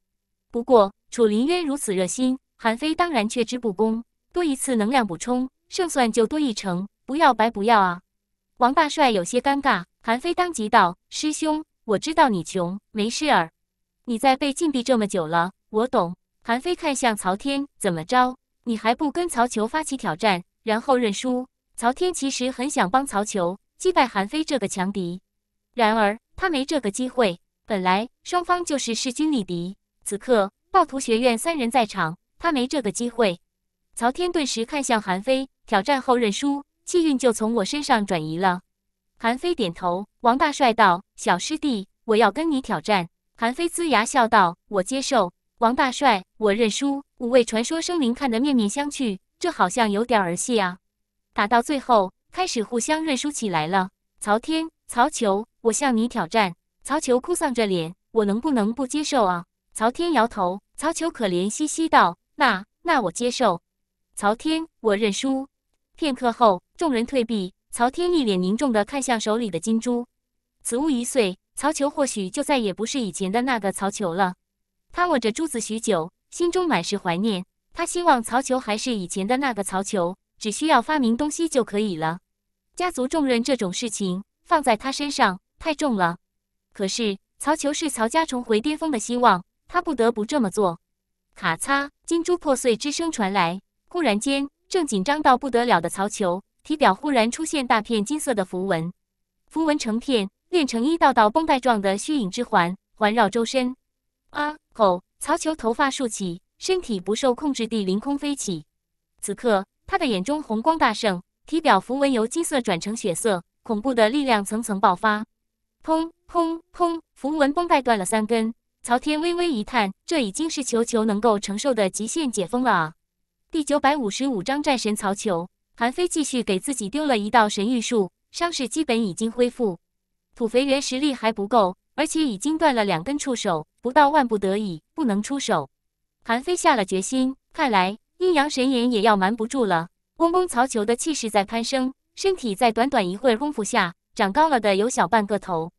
不过楚林渊如此热心，韩非当然却之不恭。多一次能量补充，胜算就多一成，不要白不要啊！王大帅有些尴尬，韩非当即道：“师兄。”我知道你穷，没事儿。你在被禁闭这么久了，我懂。韩非看向曹天，怎么着？你还不跟曹球发起挑战，然后认输？曹天其实很想帮曹球击败韩非这个强敌，然而他没这个机会。本来双方就是势均力敌，此刻暴徒学院三人在场，他没这个机会。曹天顿时看向韩非，挑战后认输，气运就从我身上转移了。韩非点头，王大帅道：“小师弟，我要跟你挑战。”韩非呲牙笑道：“我接受。”王大帅：“我认输。”五位传说生灵看得面面相觑，这好像有点儿戏啊！打到最后，开始互相认输起来了。曹天，曹球，我向你挑战。曹球哭丧着脸：“我能不能不接受啊？”曹天摇头。曹球可怜兮兮道：“那那我接受。”曹天：“我认输。”片刻后，众人退避。曹天一脸凝重的看向手里的金珠，此物一碎，曹球或许就再也不是以前的那个曹球了。他握着珠子许久，心中满是怀念。他希望曹球还是以前的那个曹球，只需要发明东西就可以了。家族重任这种事情放在他身上太重了。可是曹球是曹家重回巅峰的希望，他不得不这么做。咔嚓，金珠破碎之声传来，忽然间，正紧张到不得了的曹球。体表忽然出现大片金色的符文，符文成片，炼成一道道绷带状的虚影之环，环绕周身。啊！吼！曹球头发竖起，身体不受控制地凌空飞起。此刻，他的眼中红光大盛，体表符文由金色转成血色，恐怖的力量层层爆发。砰砰砰！符文绷带断了三根，曹天微微一叹，这已经是球球能够承受的极限解封了。啊！第九百五十五章战神曹球。韩非继续给自己丢了一道神谕术，伤势基本已经恢复。土肥原实力还不够，而且已经断了两根触手，不到万不得已不能出手。韩非下了决心，看来阴阳神眼也要瞒不住了。嗡嗡，曹球的气势在攀升，身体在短短一会儿功夫下长高了的有小半个头，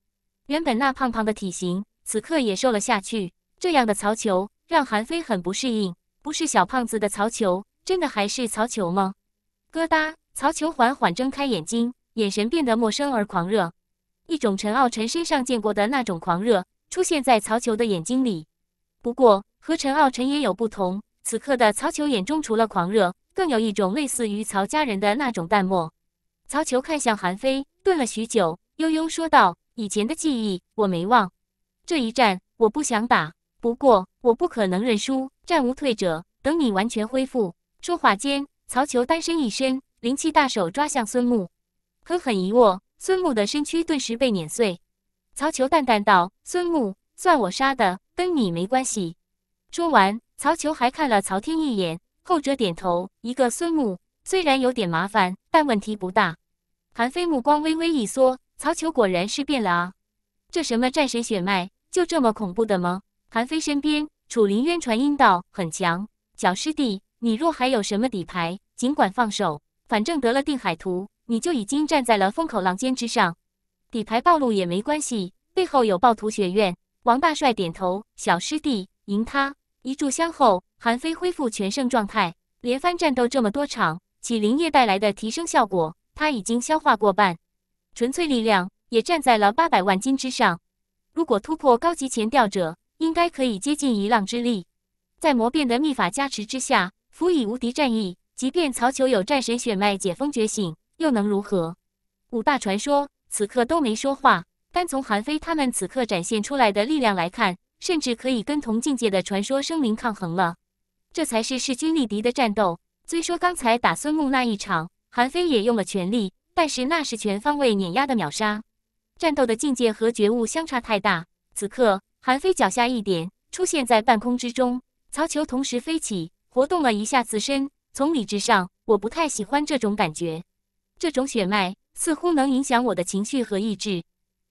原本那胖胖的体型此刻也瘦了下去。这样的曹球让韩非很不适应，不是小胖子的曹球，真的还是曹球吗？咯哒，曹球缓缓睁开眼睛，眼神变得陌生而狂热，一种陈傲辰身上见过的那种狂热出现在曹球的眼睛里。不过和陈傲辰也有不同，此刻的曹球眼中除了狂热，更有一种类似于曹家人的那种淡漠。曹球看向韩非，顿了许久，悠悠说道：“以前的记忆我没忘，这一战我不想打，不过我不可能认输，战无退者。等你完全恢复。”说话间。曹球单身一伸，灵气大手抓向孙木，狠狠一握，孙木的身躯顿时被碾碎。曹球淡淡道：“孙木算我杀的，跟你没关系。”说完，曹球还看了曹天一眼，后者点头。一个孙木虽然有点麻烦，但问题不大。韩非目光微微一缩，曹球果然是变了啊！这什么战神血脉，就这么恐怖的吗？韩非身边，楚林渊传音道：“很强，小师弟。”你若还有什么底牌，尽管放手，反正得了定海图，你就已经站在了风口浪尖之上。底牌暴露也没关系，背后有暴徒学院。王大帅点头，小师弟赢他。一炷香后，韩非恢复全胜状态，连番战斗这么多场，启灵液带来的提升效果他已经消化过半，纯粹力量也站在了八百万斤之上。如果突破高级前调者，应该可以接近一浪之力，在魔变的秘法加持之下。辅以无敌战意，即便曹球有战神血脉解封觉醒，又能如何？五大传说此刻都没说话。单从韩非他们此刻展现出来的力量来看，甚至可以跟同境界的传说生灵抗衡了。这才是势均力敌的战斗。虽说刚才打孙木那一场，韩非也用了全力，但是那是全方位碾压的秒杀，战斗的境界和觉悟相差太大。此刻，韩非脚下一点，出现在半空之中，曹球同时飞起。活动了一下自身，从理智上，我不太喜欢这种感觉。这种血脉似乎能影响我的情绪和意志，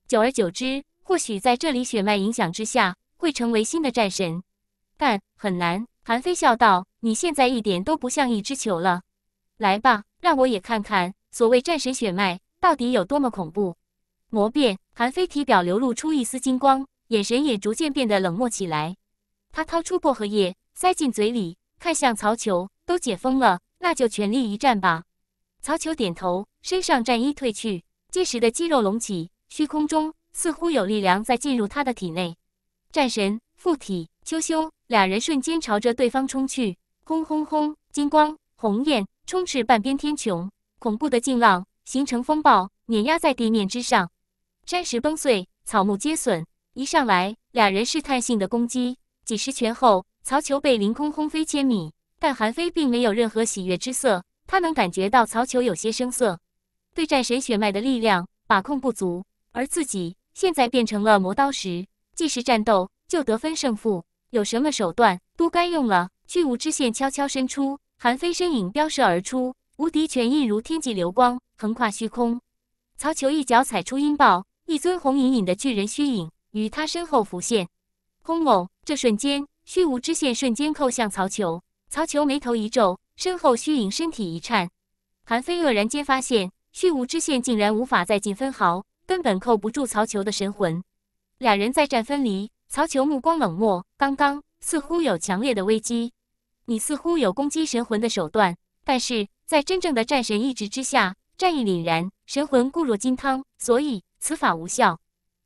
久而久之，或许在这里血脉影响之下，会成为新的战神。但很难。韩非笑道：“你现在一点都不像一只球了。来吧，让我也看看所谓战神血脉到底有多么恐怖。”魔变，韩非体表流露出一丝金光，眼神也逐渐变得冷漠起来。他掏出薄荷叶，塞进嘴里。看向曹球，都解封了，那就全力一战吧。曹球点头，身上战衣褪去，结实的肌肉隆起，虚空中似乎有力量在进入他的体内，战神附体。秋修两人瞬间朝着对方冲去，轰轰轰，金光红焰充斥半边天穹，恐怖的劲浪形成风暴，碾压在地面之上，山石崩碎，草木皆损。一上来，两人试探性的攻击，几十拳后。曹球被凌空轰飞千米，但韩非并没有任何喜悦之色。他能感觉到曹球有些生涩，对战神血脉的力量把控不足，而自己现在变成了磨刀石。既是战斗，就得分胜负，有什么手段都该用了。巨无支线悄悄伸出，韩非身影飙射而出，无敌拳印如天际流光，横跨虚空。曹球一脚踩出阴爆，一尊红隐隐的巨人虚影与他身后浮现。轰隆！这瞬间。虚无之线瞬间扣向曹球，曹球眉头一皱，身后虚影身体一颤。韩非愕然间发现，虚无之线竟然无法再进分毫，根本扣不住曹球的神魂。两人再战分离，曹球目光冷漠。刚刚似乎有强烈的危机，你似乎有攻击神魂的手段，但是在真正的战神意志之下，战意凛然，神魂固若金汤，所以此法无效。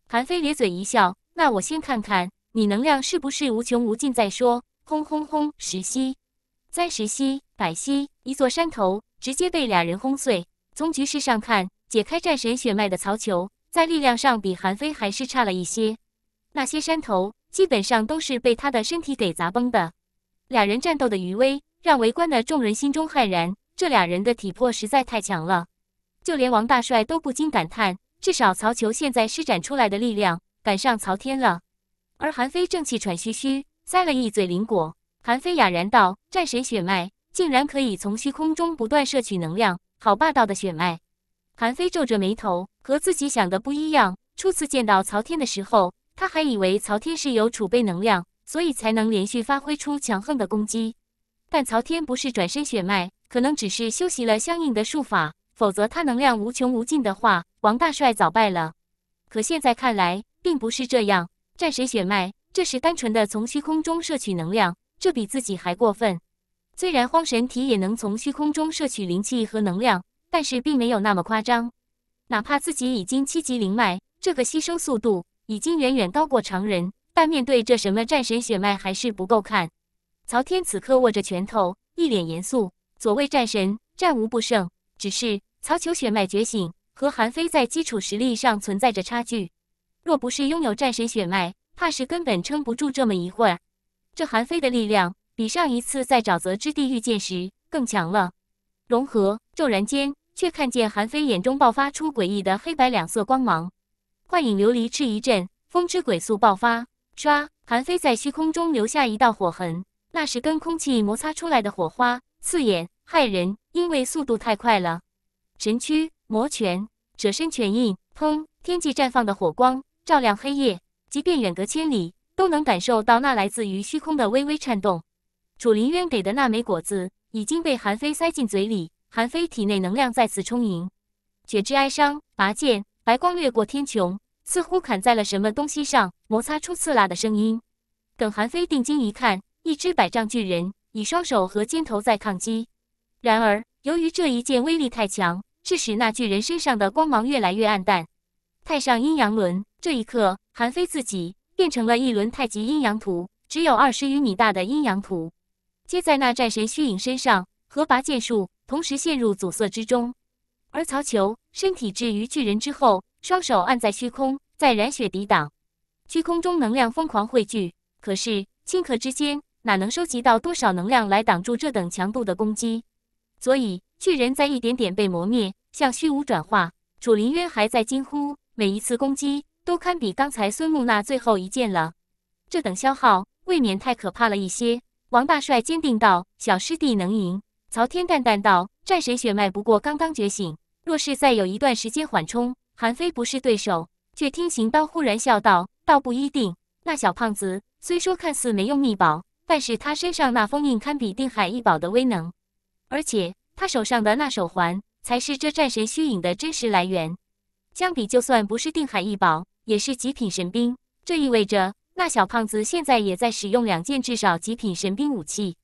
韩非咧嘴一笑：“那我先看看。”你能量是不是无穷无尽？再说，轰轰轰！石溪、三十溪、百溪，一座山头直接被俩人轰碎。从局势上看，解开战神血脉的曹球，在力量上比韩非还是差了一些。那些山头基本上都是被他的身体给砸崩的。俩人战斗的余威，让围观的众人心中骇然。这俩人的体魄实在太强了，就连王大帅都不禁感叹：至少曹球现在施展出来的力量，赶上曹天了。而韩非正气喘吁吁，塞了一嘴灵果。韩非哑然道：“战神血脉竟然可以从虚空中不断摄取能量，好霸道的血脉！”韩非皱着眉头，和自己想的不一样。初次见到曹天的时候，他还以为曹天是有储备能量，所以才能连续发挥出强横的攻击。但曹天不是转身血脉，可能只是修习了相应的术法。否则，他能量无穷无尽的话，王大帅早败了。可现在看来，并不是这样。战神血脉，这是单纯的从虚空中摄取能量，这比自己还过分。虽然荒神体也能从虚空中摄取灵气和能量，但是并没有那么夸张。哪怕自己已经七级灵脉，这个吸收速度已经远远高过常人，但面对这什么战神血脉还是不够看。曹天此刻握着拳头，一脸严肃。所谓战神，战无不胜，只是曹求血脉觉醒和韩非在基础实力上存在着差距。若不是拥有战神血脉，怕是根本撑不住这么一会儿。这韩非的力量比上一次在沼泽之地遇见时更强了。融合骤然间，却看见韩非眼中爆发出诡异的黑白两色光芒。幻影琉璃翅一阵风之鬼速爆发，唰，韩非在虚空中留下一道火痕，那是跟空气摩擦出来的火花，刺眼骇人，因为速度太快了。神躯魔拳，折身拳印，砰，天际绽放的火光。照亮黑夜，即便远隔千里，都能感受到那来自于虚空的微微颤动。楚林渊给的那枚果子已经被韩非塞进嘴里，韩非体内能量再次充盈，绝之哀伤，拔剑，白光掠过天穹，似乎砍在了什么东西上，摩擦出刺啦的声音。等韩非定睛一看，一只百丈巨人以双手和肩头在抗击，然而由于这一剑威力太强，致使那巨人身上的光芒越来越暗淡。太上阴阳轮，这一刻，韩非自己变成了一轮太极阴阳图，只有二十余米大的阴阳图，皆在那战神虚影身上和拔剑术同时陷入阻塞之中。而曹球身体置于巨人之后，双手按在虚空，在染血抵挡，虚空中能量疯狂汇聚，可是顷刻之间哪能收集到多少能量来挡住这等强度的攻击？所以巨人，在一点点被磨灭，向虚无转化。楚林渊还在惊呼。每一次攻击都堪比刚才孙木那最后一剑了，这等消耗未免太可怕了一些。王大帅坚定道：“小师弟能赢。”曹天淡淡道：“战神血脉不过刚刚觉醒，若是再有一段时间缓冲，韩非不是对手。”却听行刀忽然笑道：“倒不一定。那小胖子虽说看似没用秘宝，但是他身上那封印堪比定海一宝的威能，而且他手上的那手环才是这战神虚影的真实来源。”相比，就算不是定海一宝，也是极品神兵。这意味着，那小胖子现在也在使用两件至少极品神兵武器。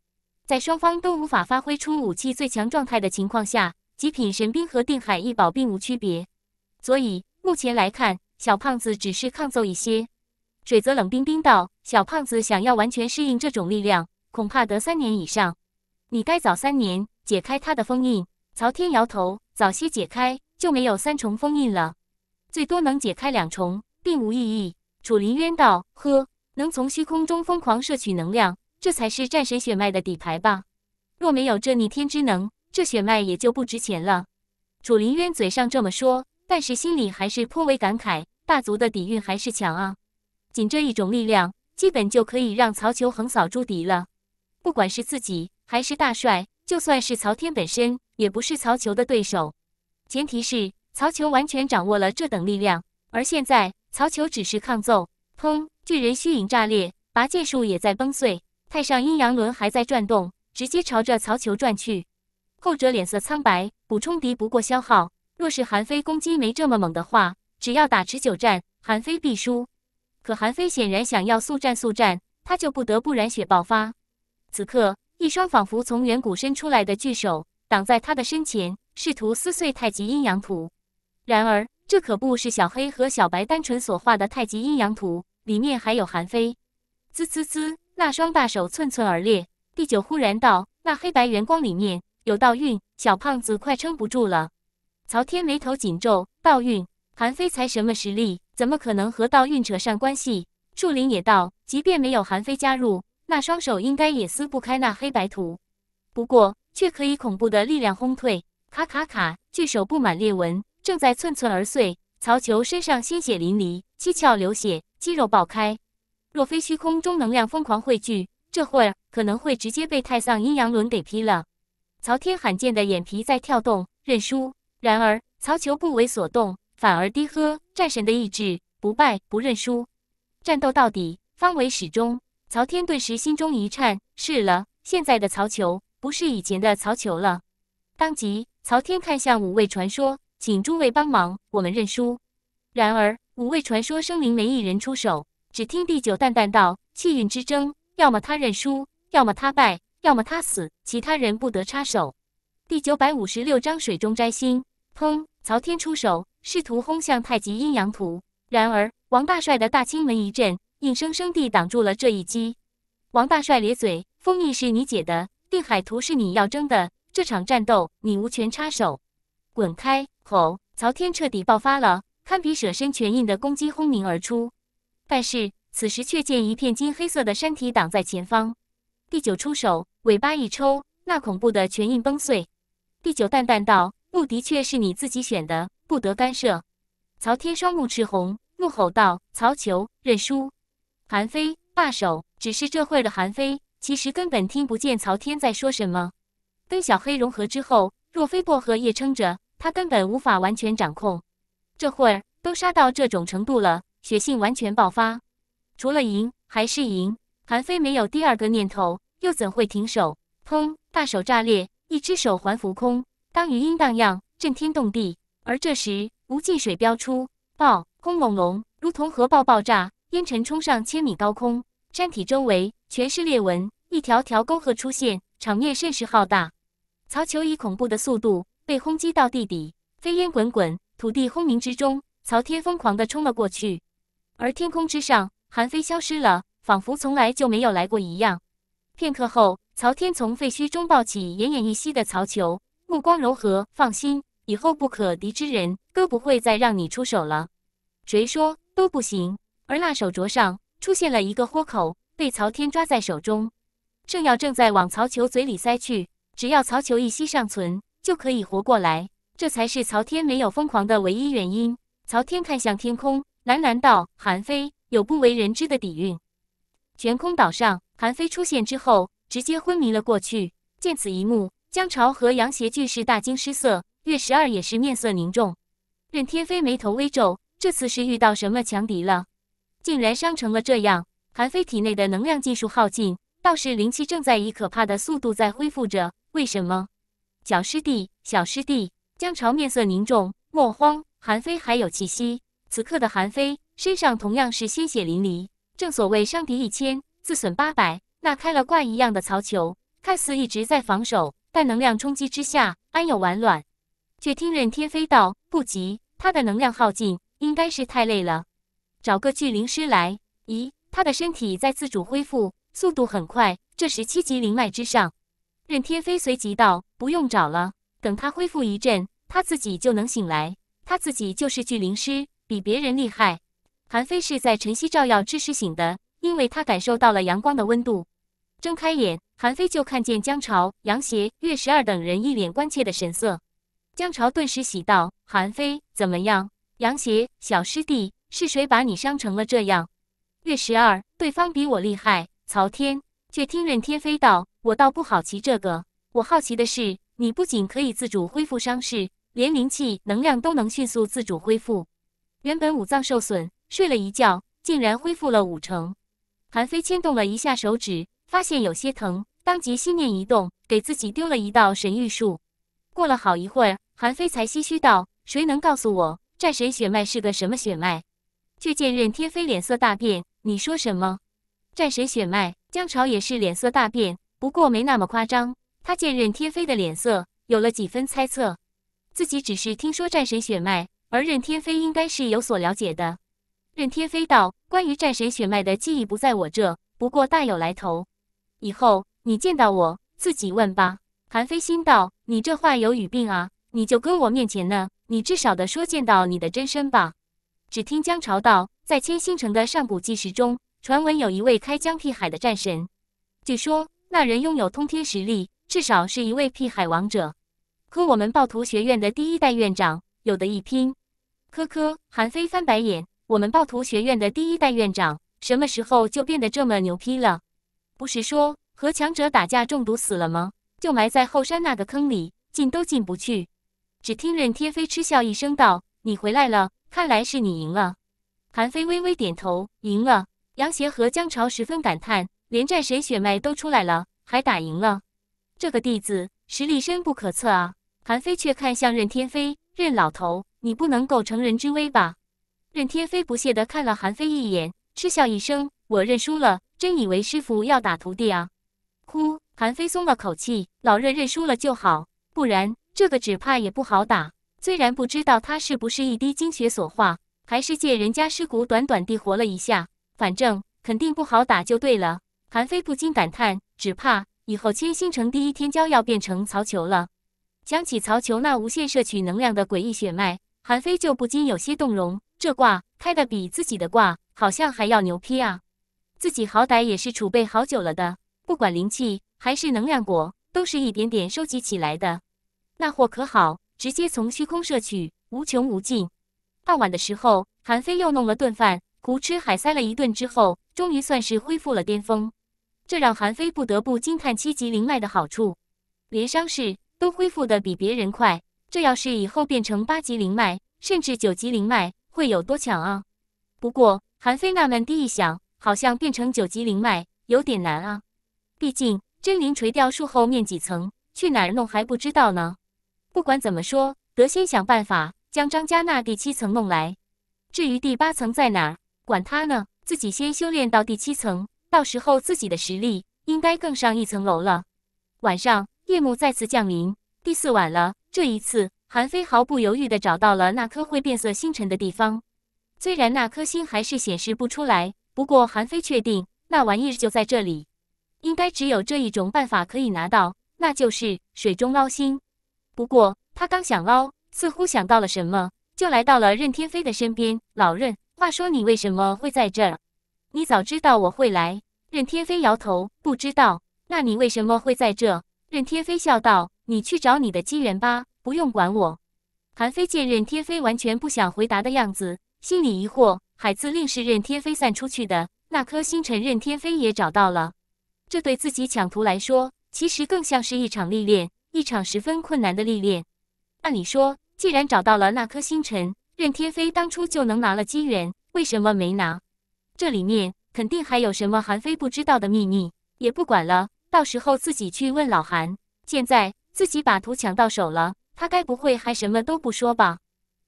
在双方都无法发挥出武器最强状态的情况下，极品神兵和定海一宝并无区别。所以，目前来看，小胖子只是抗揍一些。水泽冷冰冰道：“小胖子想要完全适应这种力量，恐怕得三年以上。你该早三年解开他的封印。”曹天摇头：“早些解开，就没有三重封印了。”最多能解开两重，并无意义。楚林渊道：“呵，能从虚空中疯狂摄取能量，这才是战神血脉的底牌吧？若没有这逆天之能，这血脉也就不值钱了。”楚林渊嘴上这么说，但是心里还是颇为感慨：大族的底蕴还是强啊！仅这一种力量，基本就可以让曹球横扫诸敌了。不管是自己，还是大帅，就算是曹天本身，也不是曹球的对手。前提是。曹球完全掌握了这等力量，而现在曹球只是抗揍。砰！巨人虚影炸裂，拔剑术也在崩碎，太上阴阳轮还在转动，直接朝着曹球转去。后者脸色苍白，补充敌不过消耗。若是韩非攻击没这么猛的话，只要打持久战，韩非必输。可韩非显然想要速战速战，他就不得不染血爆发。此刻，一双仿佛从远古伸出来的巨手挡在他的身前，试图撕碎太极阴阳图。然而，这可不是小黑和小白单纯所画的太极阴阳图，里面还有韩非。滋滋滋，那双大手寸寸而裂。第九忽然道：“那黑白圆光里面有道运，小胖子快撑不住了。”曹天眉头紧皱：“道运，韩非才什么实力，怎么可能和道运扯上关系？”树林也道：“即便没有韩非加入，那双手应该也撕不开那黑白图，不过却可以恐怖的力量轰退。”卡卡卡，巨手布满裂纹。正在寸寸而碎，曹球身上鲜血淋漓，七窍流血，肌肉爆开。若非虚空中能量疯狂汇聚，这会儿可能会直接被太上阴阳轮给劈了。曹天罕见的眼皮在跳动，认输。然而曹球不为所动，反而低喝：“战神的意志，不败，不认输，战斗到底，方为始终。”曹天顿时心中一颤，是了，现在的曹球不是以前的曹球了。当即，曹天看向五位传说。请诸位帮忙，我们认输。然而五位传说生灵没一人出手，只听第九淡淡道：“气运之争，要么他认输，要么他败，要么他死，其他人不得插手。”第九百五十六章水中摘星。砰！曹天出手，试图轰向太极阴阳图。然而王大帅的大青门一震，硬生生地挡住了这一击。王大帅咧嘴：“封印是你解的，定海图是你要争的，这场战斗你无权插手，滚开！”吼！曹天彻底爆发了，堪比舍身拳印的攻击轰鸣而出。但是此时却见一片金黑色的山体挡在前方。第九出手，尾巴一抽，那恐怖的拳印崩碎。第九淡淡道：“路的确是你自己选的，不得干涉。”曹天双目赤红，怒吼道：“曹球，认输！”韩非罢手。只是这会儿的韩非，其实根本听不见曹天在说什么。跟小黑融合之后，若非薄荷叶撑着。他根本无法完全掌控，这会儿都杀到这种程度了，血性完全爆发，除了赢还是赢。韩非没有第二个念头，又怎会停手？砰！大手炸裂，一只手环浮空，当余音荡漾，震天动地。而这时，无尽水飙出，爆轰隆隆，如同核爆爆炸，烟尘冲上千米高空，山体周围全是裂纹，一条条沟壑出现，场面甚是浩大。曹球以恐怖的速度。被轰击到地底，飞烟滚滚，土地轰鸣之中，曹天疯狂的冲了过去。而天空之上，韩非消失了，仿佛从来就没有来过一样。片刻后，曹天从废墟中抱起奄奄一息的曹球，目光柔和：“放心，以后不可敌之人，哥不会再让你出手了。”谁说都不行。而那手镯上出现了一个豁口，被曹天抓在手中，正要正在往曹球嘴里塞去。只要曹球一息尚存。就可以活过来，这才是曹天没有疯狂的唯一原因。曹天看向天空，喃喃道：“韩非有不为人知的底蕴。”悬空岛上，韩非出现之后，直接昏迷了过去。见此一幕，江潮和杨邪俱是大惊失色，月十二也是面色凝重。任天飞眉头微皱，这次是遇到什么强敌了？竟然伤成了这样？韩非体内的能量技术耗尽，倒是灵气正在以可怕的速度在恢复着。为什么？小师弟，小师弟，江潮面色凝重，莫慌，韩非还有气息。此刻的韩非身上同样是鲜血淋漓。正所谓伤敌一千，自损八百。那开了挂一样的曹球，看似一直在防守，但能量冲击之下，安有完卵？却听任天飞道：“不急，他的能量耗尽，应该是太累了。找个巨灵师来。咦，他的身体在自主恢复，速度很快。这时七级灵脉之上。”任天飞随即道：“不用找了，等他恢复一阵，他自己就能醒来。他自己就是巨灵师，比别人厉害。”韩非是在晨曦照耀之时醒的，因为他感受到了阳光的温度。睁开眼，韩非就看见江潮、杨邪、月十二等人一脸关切的神色。江潮顿时喜道：“韩非怎么样？杨邪，小师弟，是谁把你伤成了这样？”月十二：“对方比我厉害。”曹天。却听任天飞道：“我倒不好奇这个，我好奇的是，你不仅可以自主恢复伤势，连灵气能量都能迅速自主恢复。原本五脏受损，睡了一觉，竟然恢复了五成。”韩飞牵动了一下手指，发现有些疼，当即心念一动，给自己丢了一道神谕术。过了好一会儿，韩飞才唏嘘道：“谁能告诉我，战神血脉是个什么血脉？”却见任天飞脸色大变：“你说什么？战神血脉？”江潮也是脸色大变，不过没那么夸张。他见任天飞的脸色，有了几分猜测。自己只是听说战神血脉，而任天飞应该是有所了解的。任天飞道：“关于战神血脉的记忆不在我这，不过大有来头。以后你见到我，自己问吧。”韩非心道：“你这话有语病啊！你就跟我面前呢，你至少得说见到你的真身吧？”只听江潮道：“在千星城的上古纪实中。”传闻有一位开疆辟海的战神，据说那人拥有通天实力，至少是一位辟海王者，和我们暴徒学院的第一代院长有的一拼。呵呵，韩非翻白眼，我们暴徒学院的第一代院长什么时候就变得这么牛批了？不是说和强者打架中毒死了吗？就埋在后山那个坑里，进都进不去。只听任天飞嗤笑一声道：“你回来了，看来是你赢了。”韩非微微点头，赢了。杨邪和江潮十分感叹，连战神血脉都出来了，还打赢了，这个弟子实力深不可测啊！韩非却看向任天飞，任老头，你不能够乘人之危吧？任天飞不屑地看了韩非一眼，嗤笑一声：“我认输了，真以为师傅要打徒弟啊？”呼，韩非松了口气，老任认输了就好，不然这个只怕也不好打。虽然不知道他是不是一滴精血所化，还是借人家尸骨短短地活了一下。反正肯定不好打就对了，韩非不禁感叹，只怕以后千星城第一天骄要变成曹球了。想起曹球那无限摄取能量的诡异血脉，韩非就不禁有些动容。这卦开的比自己的卦好像还要牛批啊！自己好歹也是储备好久了的，不管灵气还是能量果，都是一点点收集起来的。那货可好，直接从虚空摄取，无穷无尽。傍晚的时候，韩非又弄了顿饭。胡吃海塞了一顿之后，终于算是恢复了巅峰，这让韩非不得不惊叹七级灵脉的好处，连伤势都恢复的比别人快。这要是以后变成八级灵脉，甚至九级灵脉，会有多强啊？不过韩非纳闷地一想，好像变成九级灵脉有点难啊，毕竟真灵垂钓树后面几层去哪儿弄还不知道呢。不管怎么说，得先想办法将张家那第七层弄来。至于第八层在哪？管他呢，自己先修炼到第七层，到时候自己的实力应该更上一层楼了。晚上，夜幕再次降临，第四晚了。这一次，韩非毫不犹豫地找到了那颗会变色星辰的地方。虽然那颗星还是显示不出来，不过韩非确定那玩意就在这里。应该只有这一种办法可以拿到，那就是水中捞星。不过他刚想捞，似乎想到了什么，就来到了任天飞的身边。老任。话说你为什么会在这儿？你早知道我会来。任天飞摇头，不知道。那你为什么会在这？任天飞笑道：“你去找你的机缘吧，不用管我。”韩飞见任天飞完全不想回答的样子，心里疑惑。海子令是任天飞散出去的，那颗星辰任天飞也找到了。这对自己抢图来说，其实更像是一场历练，一场十分困难的历练。按理说，既然找到了那颗星辰，任天飞当初就能拿了机缘，为什么没拿？这里面肯定还有什么韩非不知道的秘密。也不管了，到时候自己去问老韩。现在自己把图抢到手了，他该不会还什么都不说吧？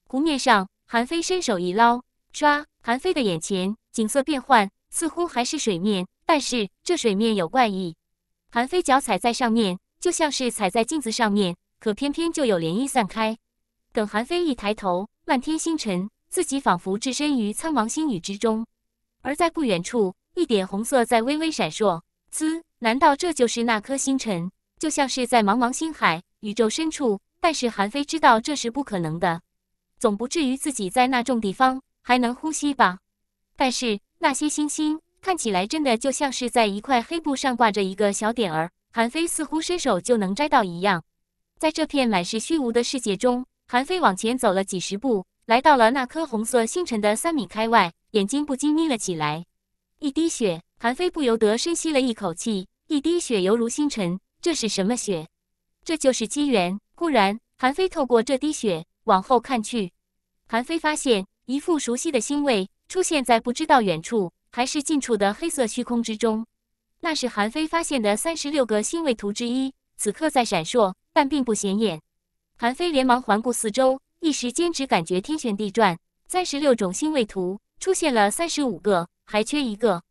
湖面上，韩非伸手一捞，唰！韩非的眼前景色变幻，似乎还是水面，但是这水面有怪异。韩非脚踩在上面，就像是踩在镜子上面，可偏偏就有涟漪散开。等韩非一抬头。漫天星辰，自己仿佛置身于苍茫星宇之中。而在不远处，一点红色在微微闪烁。嘶，难道这就是那颗星辰？就像是在茫茫星海、宇宙深处。但是韩非知道这是不可能的，总不至于自己在那种地方还能呼吸吧？但是那些星星看起来真的就像是在一块黑布上挂着一个小点儿，韩非似乎伸手就能摘到一样。在这片满是虚无的世界中。韩非往前走了几十步，来到了那颗红色星辰的三米开外，眼睛不禁眯了起来。一滴血，韩非不由得深吸了一口气。一滴血犹如星辰，这是什么血？这就是机缘。忽然，韩非透过这滴血往后看去，韩非发现一副熟悉的星位出现在不知道远处还是近处的黑色虚空之中。那是韩非发现的三十六个星位图之一，此刻在闪烁，但并不显眼。韩非连忙环顾四周，一时间只感觉天旋地转。三十六种星位图出现了三十五个，还缺一个。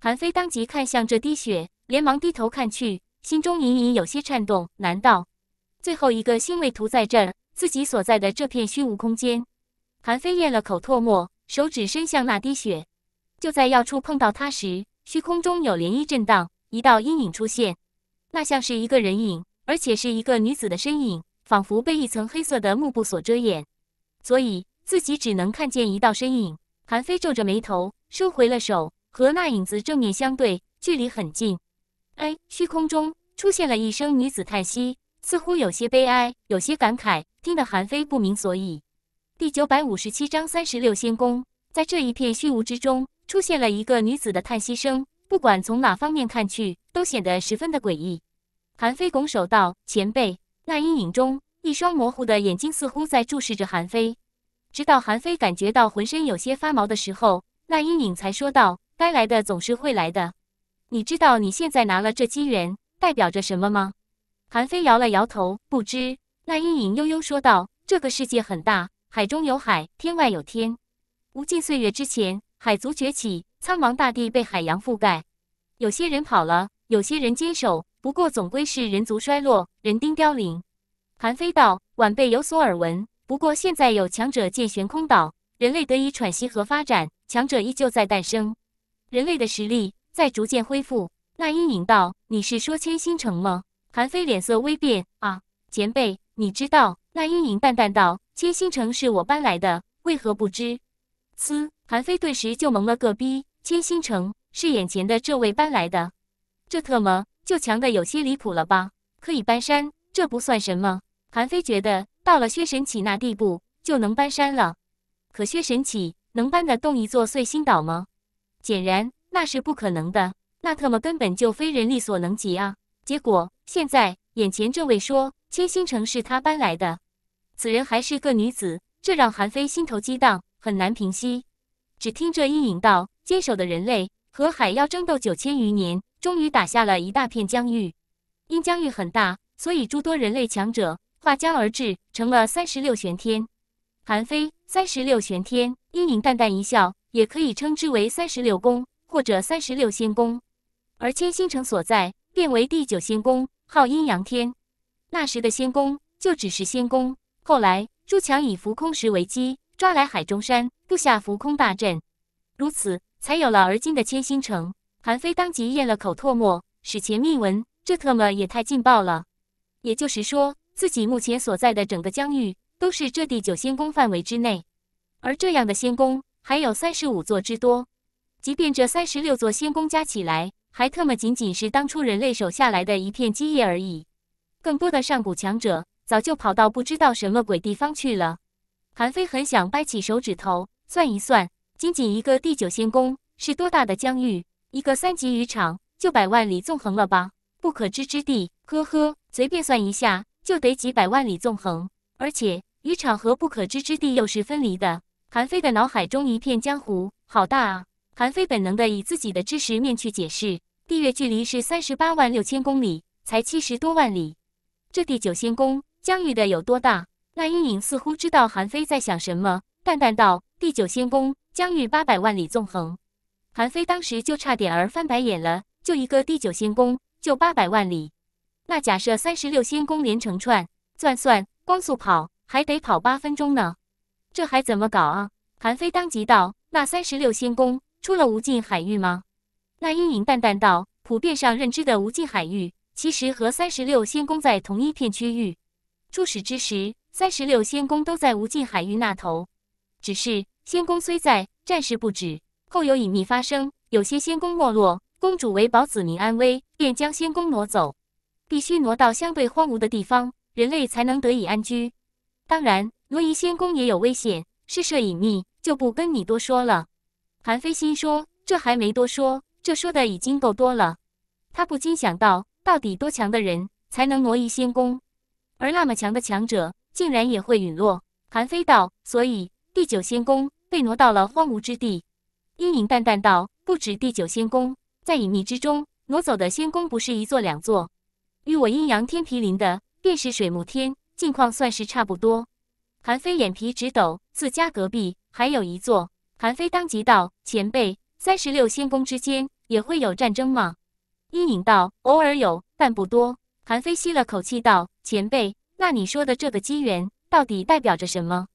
韩非当即看向这滴血，连忙低头看去，心中隐隐有些颤动。难道最后一个星位图在这自己所在的这片虚无空间？韩非咽了口唾沫，手指伸向那滴血。就在要触碰到它时，虚空中有涟漪震荡，一道阴影出现，那像是一个人影，而且是一个女子的身影。仿佛被一层黑色的幕布所遮掩，所以自己只能看见一道身影。韩非皱着眉头，收回了手，和那影子正面相对，距离很近。哎，虚空中出现了一声女子叹息，似乎有些悲哀，有些感慨，听得韩非不明所以。第九百五十七章三十六仙宫，在这一片虚无之中，出现了一个女子的叹息声，不管从哪方面看去，都显得十分的诡异。韩非拱手道：“前辈。”那阴影中，一双模糊的眼睛似乎在注视着韩非。直到韩非感觉到浑身有些发毛的时候，那阴影才说道：“该来的总是会来的。你知道你现在拿了这机缘代表着什么吗？”韩非摇了摇头，不知。那阴影悠悠说道：“这个世界很大，海中有海，天外有天。无尽岁月之前，海族崛起，苍茫大地被海洋覆盖。有些人跑了，有些人坚守，不过总归是人族衰落，人丁凋零。韩非道：“晚辈有所耳闻，不过现在有强者建悬空岛，人类得以喘息和发展，强者依旧在诞生，人类的实力在逐渐恢复。”那阴影道：“你是说千星城吗？”韩非脸色微变：“啊，前辈，你知道？”那阴影淡淡道：“千星城是我搬来的，为何不知？”嘶！韩非顿时就懵了个逼。千星城是眼前的这位搬来的，这特么……就强的有些离谱了吧？可以搬山，这不算什么。韩非觉得到了薛神起那地步就能搬山了，可薛神起能搬得动一座碎星岛吗？显然那是不可能的，那特么根本就非人力所能及啊！结果现在眼前这位说千星城是他搬来的，此人还是个女子，这让韩非心头激荡，很难平息。只听这阴影道，坚守的人类和海妖争斗九千余年。终于打下了一大片疆域，因疆域很大，所以诸多人类强者化江而至，成了三十六玄天。韩非，三十六玄天。阴影淡淡一笑，也可以称之为三十六宫，或者三十六仙宫。而千星城所在，便为第九仙宫，号阴阳天。那时的仙宫就只是仙宫。后来，朱强以浮空石为基，抓来海中山，布下浮空大阵，如此才有了而今的千星城。韩非当即咽了口唾沫，史前秘闻，这特么也太劲爆了！也就是说，自己目前所在的整个疆域，都是这第九仙宫范围之内。而这样的仙宫，还有三十五座之多。即便这三十六座仙宫加起来，还特么仅仅是当初人类守下来的一片基业而已。更多的上古强者，早就跑到不知道什么鬼地方去了。韩非很想掰起手指头算一算，仅仅一个第九仙宫是多大的疆域？一个三级渔场就百万里纵横了吧？不可知之地，呵呵，随便算一下就得几百万里纵横。而且渔场和不可知之地又是分离的。韩非的脑海中一片江湖，好大啊！韩非本能的以自己的知识面去解释，地月距离是三十八万六千公里，才七十多万里。这第九仙宫疆域的有多大？那阴影似乎知道韩非在想什么，淡淡道：“第九仙宫疆域八百万里纵横。”韩非当时就差点儿翻白眼了，就一个第九仙宫，就八百万里。那假设三十六仙宫连成串，算算光速跑，还得跑八分钟呢，这还怎么搞啊？韩非当即道：“那三十六仙宫出了无尽海域吗？”那阴影淡淡道：“普遍上认知的无尽海域，其实和三十六仙宫在同一片区域。初始之时，三十六仙宫都在无尽海域那头，只是仙宫虽在，战事不止。”后有隐秘发生，有些仙宫没落，公主为保子民安危，便将仙宫挪走，必须挪到相对荒芜的地方，人类才能得以安居。当然，挪移仙宫也有危险，施设隐秘就不跟你多说了。韩非心说：“这还没多说，这说的已经够多了。”他不禁想到，到底多强的人才能挪移仙宫？而那么强的强者，竟然也会陨落？韩非道：“所以第九仙宫被挪到了荒芜之地。”阴影淡淡道：“不止第九仙宫，在隐秘之中挪走的仙宫不是一座两座，与我阴阳天毗邻的便是水木天，境况算是差不多。”韩非眼皮直抖，自家隔壁还有一座。韩非当即道：“前辈，三十六仙宫之间也会有战争吗？”阴影道：“偶尔有，但不多。”韩非吸了口气道：“前辈，那你说的这个机缘到底代表着什么？”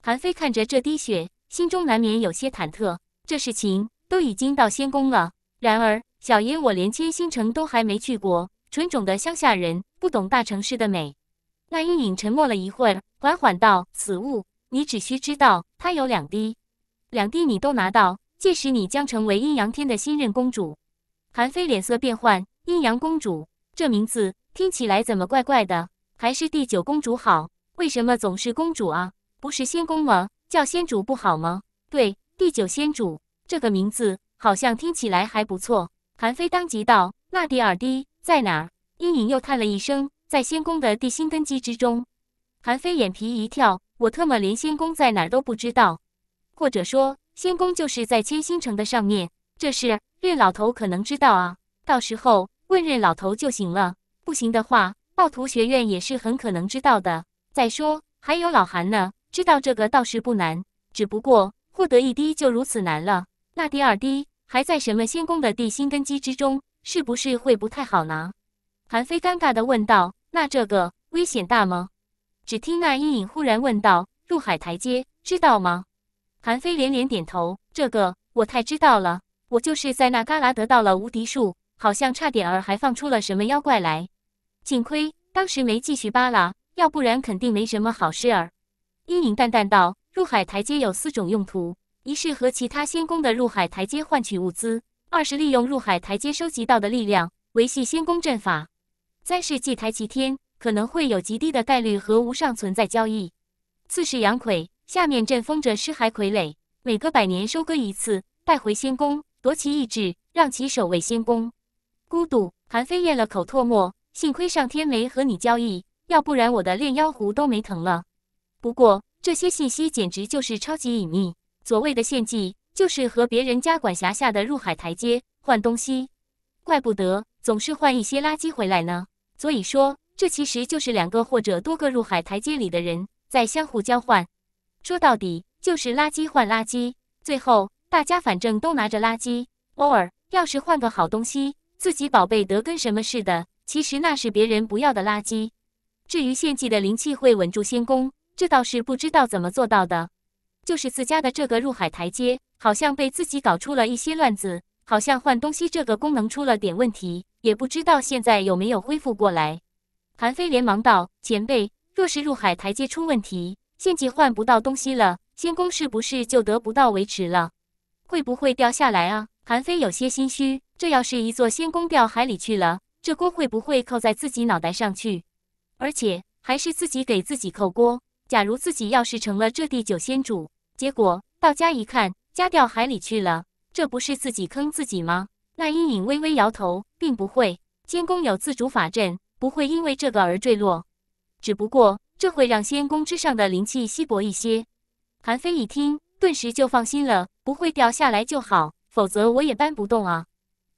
韩非看着这滴血，心中难免有些忐忑。这事情都已经到仙宫了，然而小爷我连千星城都还没去过，纯种的乡下人不懂大城市的美。那阴影沉默了一会儿，缓缓道：“此物你只需知道，它有两滴，两滴你都拿到，届时你将成为阴阳天的新任公主。”韩非脸色变幻，阴阳公主这名字听起来怎么怪怪的？还是第九公主好？为什么总是公主啊？不是仙宫吗？叫仙主不好吗？对。第九仙主这个名字好像听起来还不错。韩非当即道：“那第二滴在哪？”阴影又叹了一声：“在仙宫的地心根基之中。”韩非眼皮一跳：“我特么连仙宫在哪儿都不知道，或者说仙宫就是在千星城的上面。这事任老头可能知道啊，到时候问任老头就行了。不行的话，暴徒学院也是很可能知道的。再说还有老韩呢，知道这个倒是不难，只不过……”不得一滴就如此难了，那第二滴还在什么仙宫的地心根基之中，是不是会不太好拿？韩非尴尬的问道：“那这个危险大吗？”只听那阴影忽然问道：“入海台阶知道吗？”韩非连连点头：“这个我太知道了，我就是在那旮旯得到了无敌术，好像差点儿还放出了什么妖怪来，幸亏当时没继续扒拉，要不然肯定没什么好事儿。”阴影淡淡道。入海台阶有四种用途：一是和其他仙宫的入海台阶换取物资；二是利用入海台阶收集到的力量维系仙宫阵法；三是祭台齐天，可能会有极低的概率和无上存在交易；四是养葵，下面阵封着尸骸傀儡，每隔百年收割一次，带回仙宫夺其意志，让其守卫仙宫。孤独韩非咽了口唾沫，幸亏上天没和你交易，要不然我的炼妖壶都没疼了。不过。这些信息简直就是超级隐秘。所谓的献祭，就是和别人家管辖下的入海台阶换东西，怪不得总是换一些垃圾回来呢。所以说，这其实就是两个或者多个入海台阶里的人在相互交换，说到底就是垃圾换垃圾。最后大家反正都拿着垃圾偶尔要是换个好东西，自己宝贝得跟什么似的。其实那是别人不要的垃圾。至于献祭的灵气会稳住仙宫。这倒是不知道怎么做到的，就是自家的这个入海台阶好像被自己搞出了一些乱子，好像换东西这个功能出了点问题，也不知道现在有没有恢复过来。韩非连忙道：“前辈，若是入海台阶出问题，献祭换不到东西了，仙宫是不是就得不到维持了？会不会掉下来啊？”韩非有些心虚，这要是一座仙宫掉海里去了，这锅会不会扣在自己脑袋上去？而且还是自己给自己扣锅。假如自己要是成了这第九仙主，结果到家一看家掉海里去了，这不是自己坑自己吗？那阴影微微摇头，并不会，仙宫有自主法阵，不会因为这个而坠落。只不过这会让仙宫之上的灵气稀薄一些。韩非一听，顿时就放心了，不会掉下来就好，否则我也搬不动啊。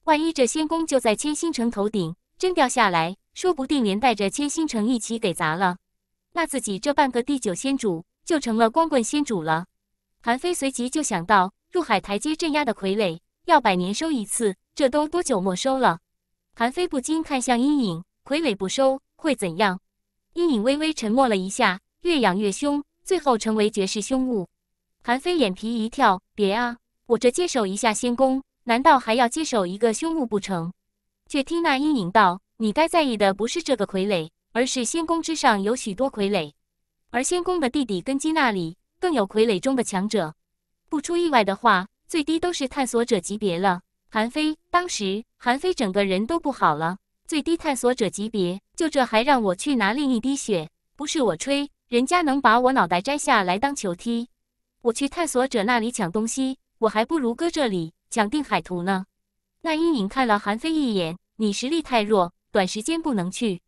万一这仙宫就在千星城头顶，真掉下来，说不定连带着千星城一起给砸了。那自己这半个第九仙主就成了光棍仙主了。韩非随即就想到，入海台阶镇压的傀儡要百年收一次，这都多久没收了？韩非不禁看向阴影，傀儡不收会怎样？阴影微微沉默了一下，越养越凶，最后成为绝世凶物。韩非眼皮一跳，别啊，我这接手一下仙宫，难道还要接手一个凶物不成？却听那阴影道：“你该在意的不是这个傀儡。”而是仙宫之上有许多傀儡，而仙宫的弟弟根基那里更有傀儡中的强者。不出意外的话，最低都是探索者级别了。韩非，当时韩非整个人都不好了。最低探索者级别，就这还让我去拿另一滴血？不是我吹，人家能把我脑袋摘下来当球踢。我去探索者那里抢东西，我还不如搁这里抢定海图呢。那阴影看了韩非一眼：“你实力太弱，短时间不能去。”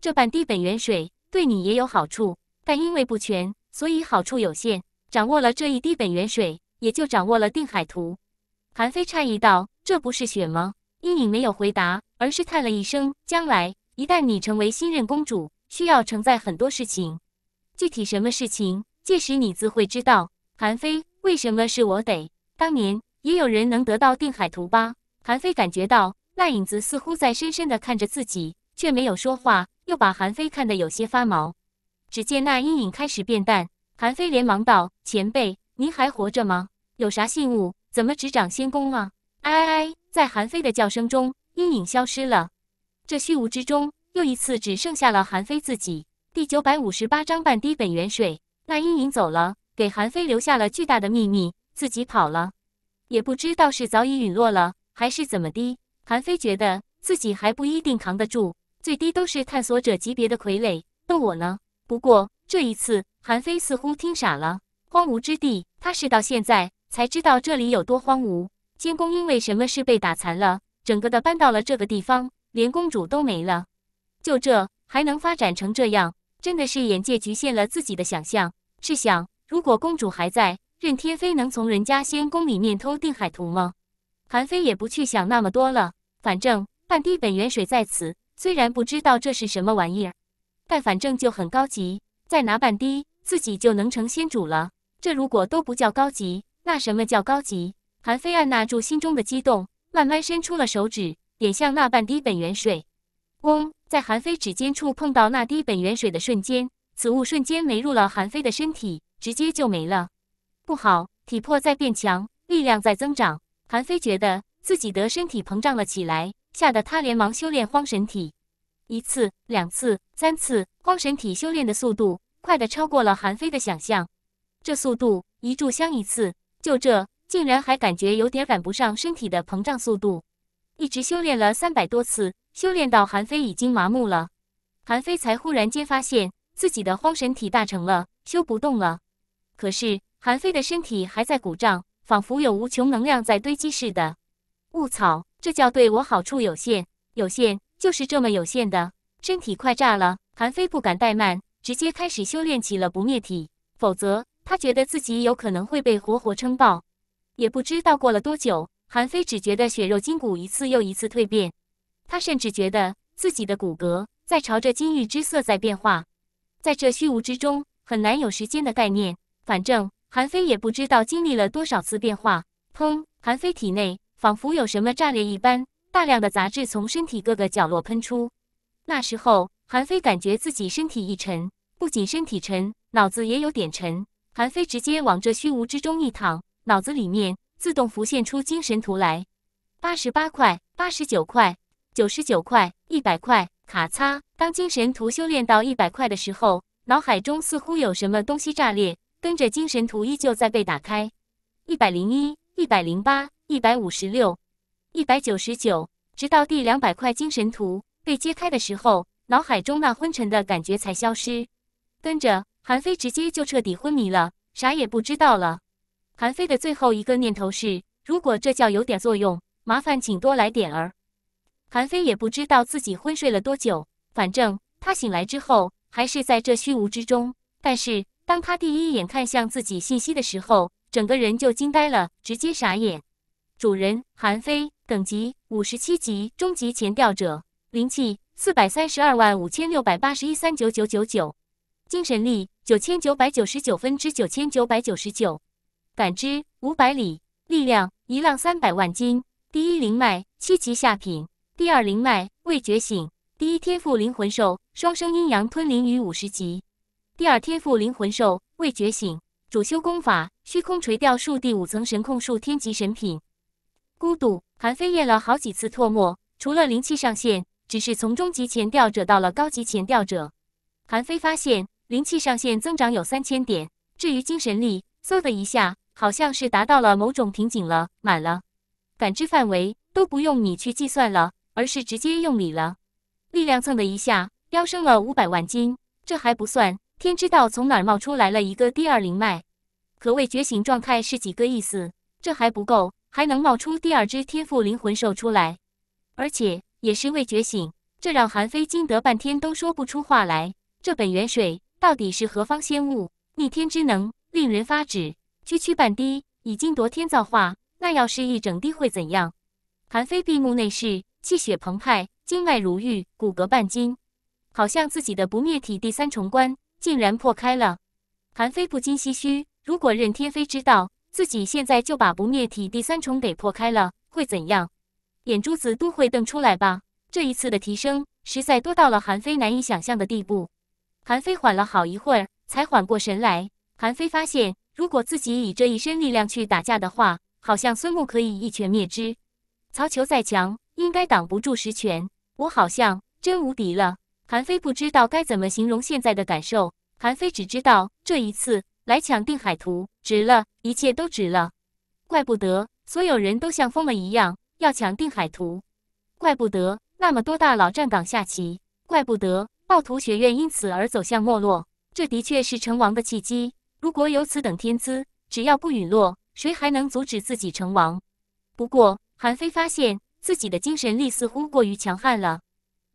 这半滴本源水对你也有好处，但因为不全，所以好处有限。掌握了这一滴本源水，也就掌握了定海图。韩非诧异道：“这不是雪吗？”阴影没有回答，而是叹了一声：“将来一旦你成为新任公主，需要承载很多事情。具体什么事情，届时你自会知道。”韩非：“为什么是我得？当年也有人能得到定海图吧？”韩非感觉到那影子似乎在深深的看着自己，却没有说话。又把韩非看得有些发毛。只见那阴影开始变淡，韩非连忙道：“前辈，您还活着吗？有啥信物？怎么只掌仙宫啊？”哎哎，在韩非的叫声中，阴影消失了。这虚无之中，又一次只剩下了韩非自己。第九百五十八章半滴本源水。那阴影走了，给韩非留下了巨大的秘密，自己跑了，也不知道是早已陨落了，还是怎么的。韩非觉得自己还不一定扛得住。最低都是探索者级别的傀儡，逗我呢？不过这一次，韩非似乎听傻了。荒芜之地，他是到现在才知道这里有多荒芜。监工因为什么事被打残了，整个的搬到了这个地方，连公主都没了。就这还能发展成这样，真的是眼界局限了自己的想象。试想，如果公主还在，任天飞能从人家仙宫里面偷定海图吗？韩非也不去想那么多了，反正半滴本源水在此。虽然不知道这是什么玩意儿，但反正就很高级。再拿半滴，自己就能成仙主了。这如果都不叫高级，那什么叫高级？韩非按捺住心中的激动，慢慢伸出了手指，点向那半滴本源水。嗡，在韩非指尖处碰到那滴本源水的瞬间，此物瞬间没入了韩非的身体，直接就没了。不好，体魄在变强，力量在增长。韩非觉得自己的身体膨胀了起来。吓得他连忙修炼荒神体，一次、两次、三次，荒神体修炼的速度快得超过了韩非的想象。这速度，一炷香一次，就这，竟然还感觉有点赶不上身体的膨胀速度。一直修炼了三百多次，修炼到韩非已经麻木了，韩非才忽然间发现自己的荒神体大成了，修不动了。可是韩非的身体还在鼓胀，仿佛有无穷能量在堆积似的。我草，这叫对我好处有限，有限就是这么有限的，身体快炸了！韩非不敢怠慢，直接开始修炼起了不灭体，否则他觉得自己有可能会被活活撑爆。也不知道过了多久，韩非只觉得血肉筋骨一次又一次蜕变，他甚至觉得自己的骨骼在朝着金玉之色在变化。在这虚无之中，很难有时间的概念，反正韩非也不知道经历了多少次变化。砰！韩非体内。仿佛有什么炸裂一般，大量的杂质从身体各个角落喷出。那时候，韩非感觉自己身体一沉，不仅身体沉，脑子也有点沉。韩非直接往这虚无之中一躺，脑子里面自动浮现出精神图来。八十八块，八十九块，九十九块，一百块，卡擦！当精神图修炼到一百块的时候，脑海中似乎有什么东西炸裂，跟着精神图依旧在被打开。一百零一，一百零八。一百五十六，一百九十九，直到第两百块精神图被揭开的时候，脑海中那昏沉的感觉才消失。跟着韩非直接就彻底昏迷了，啥也不知道了。韩非的最后一个念头是：如果这觉有点作用，麻烦请多来点儿。韩非也不知道自己昏睡了多久，反正他醒来之后还是在这虚无之中。但是当他第一眼看向自己信息的时候，整个人就惊呆了，直接傻眼。主人韩非，等级五十七级，终极潜钓者，灵气四百三十二万五千六百八十一三九九九九，精神力九千九百九十九分之九千九百九十九，感知五百里，力量一浪三百万斤，第一灵脉七级下品，第二灵脉未觉醒，第一天赋灵魂兽双生阴阳吞灵鱼五十级，第二天赋灵魂兽未觉醒，主修功法虚空垂钓术第五层神控术天级神品。孤独韩非咽了好几次唾沫，除了灵气上限，只是从中级前钓者到了高级前钓者。韩非发现灵气上限增长有三千点，至于精神力，嗖的一下，好像是达到了某种瓶颈了，满了。感知范围都不用你去计算了，而是直接用你了。力量蹭的一下飙升了五百万斤，这还不算，天知道从哪儿冒出来了一个第二灵脉，可谓觉醒状态是几个意思？这还不够。还能冒出第二只天赋灵魂兽出来，而且也是未觉醒，这让韩非惊得半天都说不出话来。这本源水到底是何方仙物？逆天之能，令人发指。区区半滴已经夺天造化，那要是一整滴会怎样？韩非闭目内视，气血澎湃，经脉如玉，骨骼半金，好像自己的不灭体第三重关竟然破开了。韩非不禁唏嘘：如果任天飞知道。自己现在就把不灭体第三重给破开了，会怎样？眼珠子都会瞪出来吧！这一次的提升实在多到了韩非难以想象的地步。韩非缓了好一会儿才缓过神来。韩非发现，如果自己以这一身力量去打架的话，好像孙木可以一拳灭之。曹球再强，应该挡不住十拳。我好像真无敌了。韩非不知道该怎么形容现在的感受。韩非只知道这一次。来抢定海图，值了，一切都值了。怪不得所有人都像疯了一样要抢定海图，怪不得那么多大佬站岗下棋，怪不得暴徒学院因此而走向没落。这的确是成王的契机。如果有此等天资，只要不陨落，谁还能阻止自己成王？不过韩非发现自己的精神力似乎过于强悍了，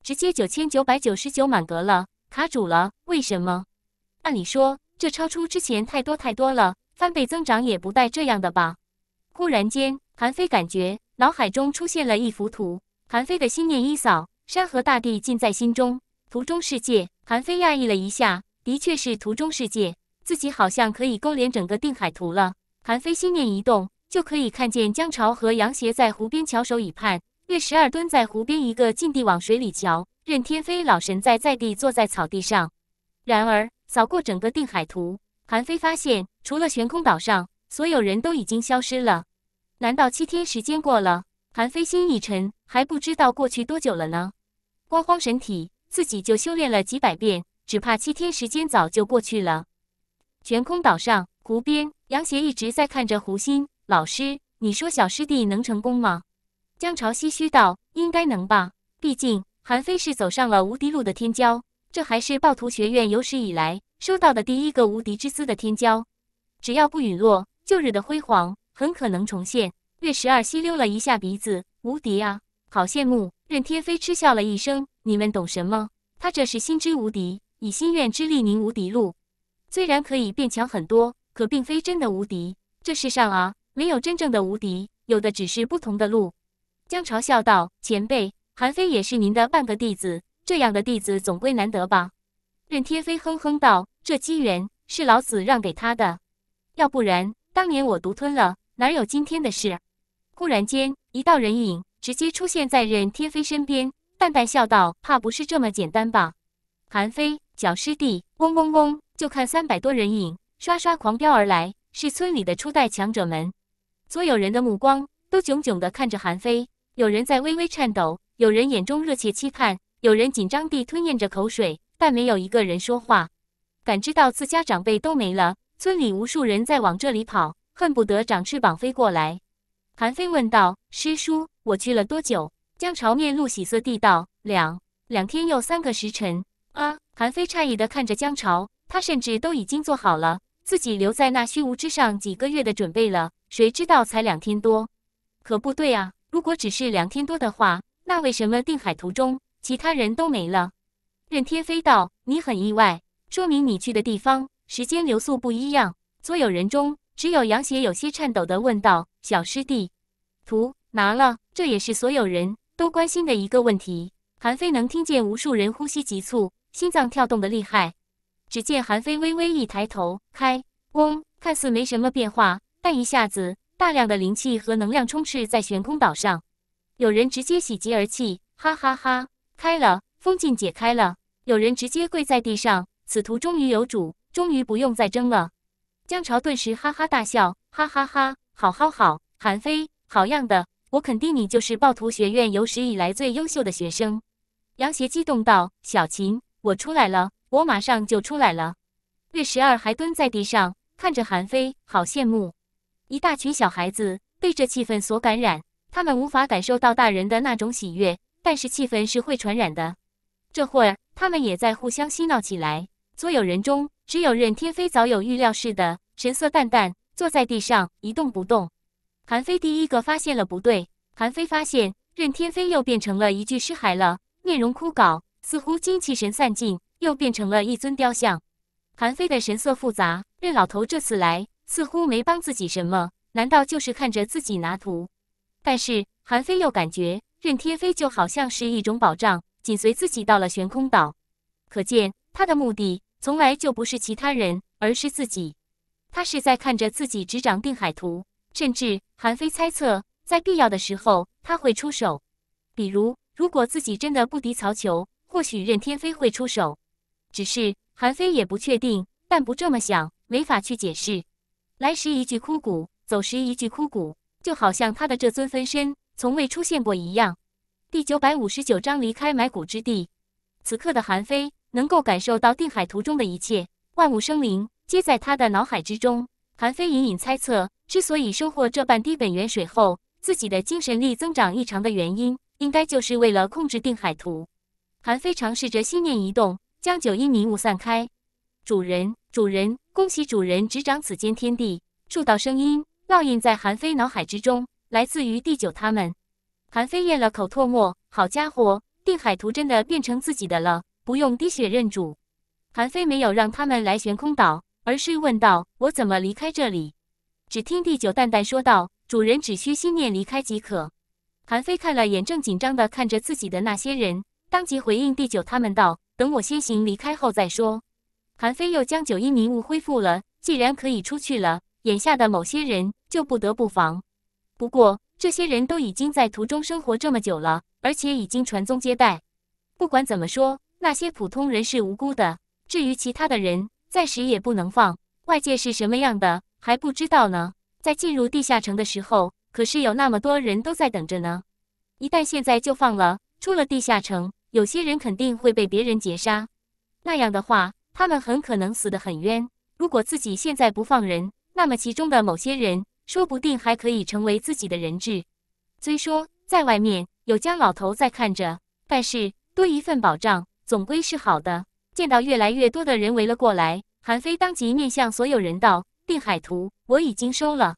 直接九千九百九十九满格了，卡主了。为什么？按理说。这超出之前太多太多了，翻倍增长也不带这样的吧？忽然间，韩非感觉脑海中出现了一幅图。韩非的心念一扫，山河大地尽在心中。图中世界，韩非讶异了一下，的确是图中世界，自己好像可以勾连整个定海图了。韩非心念一动，就可以看见江潮和杨邪在湖边翘首以盼，岳十二蹲在湖边一个劲地往水里瞧，任天飞老神在在地坐在草地上。然而。扫过整个定海图，韩非发现除了悬空岛上，所有人都已经消失了。难道七天时间过了？韩非心一沉，还不知道过去多久了呢。光荒神体自己就修炼了几百遍，只怕七天时间早就过去了。悬空岛上湖边，杨邪一直在看着湖心老师。你说小师弟能成功吗？江潮唏嘘道：“应该能吧，毕竟韩非是走上了无敌路的天骄。”这还是暴徒学院有史以来收到的第一个无敌之姿的天骄，只要不陨落，旧日的辉煌很可能重现。月十二吸溜了一下鼻子，无敌啊，好羡慕！任天飞嗤笑了一声：“你们懂什么？他这是心之无敌，以心愿之力凝无敌路，虽然可以变强很多，可并非真的无敌。这世上啊，没有真正的无敌，有的只是不同的路。”江潮笑道：“前辈，韩非也是您的半个弟子。”这样的弟子总归难得吧？任天飞哼哼道：“这机缘是老死让给他的，要不然当年我独吞了，哪有今天的事？”忽然间，一道人影直接出现在任天飞身边，淡淡笑道：“怕不是这么简单吧？”韩非，小师弟！嗡嗡嗡！就看三百多人影刷刷狂飙而来，是村里的初代强者们。所有人的目光都炯炯的看着韩非，有人在微微颤抖，有人眼中热切期盼。有人紧张地吞咽着口水，但没有一个人说话。感知到自家长辈都没了，村里无数人在往这里跑，恨不得长翅膀飞过来。韩非问道：“师叔，我去了多久？”江潮面露喜色地道：“两两天又三个时辰。”啊！韩非诧异地看着江潮，他甚至都已经做好了自己留在那虚无之上几个月的准备了，谁知道才两天多？可不对啊！如果只是两天多的话，那为什么定海途中？其他人都没了。任天飞道：“你很意外，说明你去的地方时间流速不一样。”所有人中，只有杨邪有些颤抖的问道：“小师弟，图拿了？”这也是所有人都关心的一个问题。韩非能听见无数人呼吸急促，心脏跳动的厉害。只见韩非微微一抬头，开嗡，看似没什么变化，但一下子大量的灵气和能量充斥在悬空岛上，有人直接喜极而泣，哈哈哈。开了，封禁解开了，有人直接跪在地上，此图终于有主，终于不用再争了。江潮顿时哈哈大笑，哈哈哈，好好好，韩非，好样的，我肯定你就是暴徒学院有史以来最优秀的学生。杨邪激动道：“小秦，我出来了，我马上就出来了。”月十二还蹲在地上看着韩非，好羡慕。一大群小孩子被这气氛所感染，他们无法感受到大人的那种喜悦。但是气氛是会传染的，这会儿他们也在互相嬉闹起来。所有人中，只有任天飞早有预料似的，神色淡淡，坐在地上一动不动。韩非第一个发现了不对，韩非发现任天飞又变成了一具尸骸了，面容枯槁，似乎精气神散尽，又变成了一尊雕像。韩非的神色复杂，任老头这次来似乎没帮自己什么，难道就是看着自己拿图？但是韩非又感觉……任天飞就好像是一种保障，紧随自己到了悬空岛，可见他的目的从来就不是其他人，而是自己。他是在看着自己执掌定海图，甚至韩非猜测，在必要的时候他会出手。比如，如果自己真的不敌曹求，或许任天飞会出手。只是韩非也不确定，但不这么想，没法去解释。来时一具枯骨，走时一具枯骨，就好像他的这尊分身。从未出现过一样。第九百五十九章离开埋骨之地。此刻的韩非能够感受到定海图中的一切，万物生灵皆在他的脑海之中。韩非隐隐猜测，之所以收获这半滴本源水后，自己的精神力增长异常的原因，应该就是为了控制定海图。韩非尝试着心念一动，将九阴迷雾散开。主人，主人，恭喜主人执掌此间天地。数道声音烙印在韩非脑海之中。来自于第九他们，韩非咽了口唾沫，好家伙，定海图真的变成自己的了，不用滴血认主。韩非没有让他们来悬空岛，而是问道：“我怎么离开这里？”只听第九淡淡说道：“主人只需心念离开即可。”韩非看了眼正紧张的看着自己的那些人，当即回应第九他们道：“等我先行离开后再说。”韩非又将九阴迷雾恢复了，既然可以出去了，眼下的某些人就不得不防。不过，这些人都已经在途中生活这么久了，而且已经传宗接代。不管怎么说，那些普通人是无辜的。至于其他的人，暂时也不能放。外界是什么样的还不知道呢。在进入地下城的时候，可是有那么多人都在等着呢。一旦现在就放了，出了地下城，有些人肯定会被别人劫杀。那样的话，他们很可能死得很冤。如果自己现在不放人，那么其中的某些人。说不定还可以成为自己的人质。虽说在外面有姜老头在看着，但是多一份保障总归是好的。见到越来越多的人围了过来，韩非当即面向所有人道：“定海图我已经收了，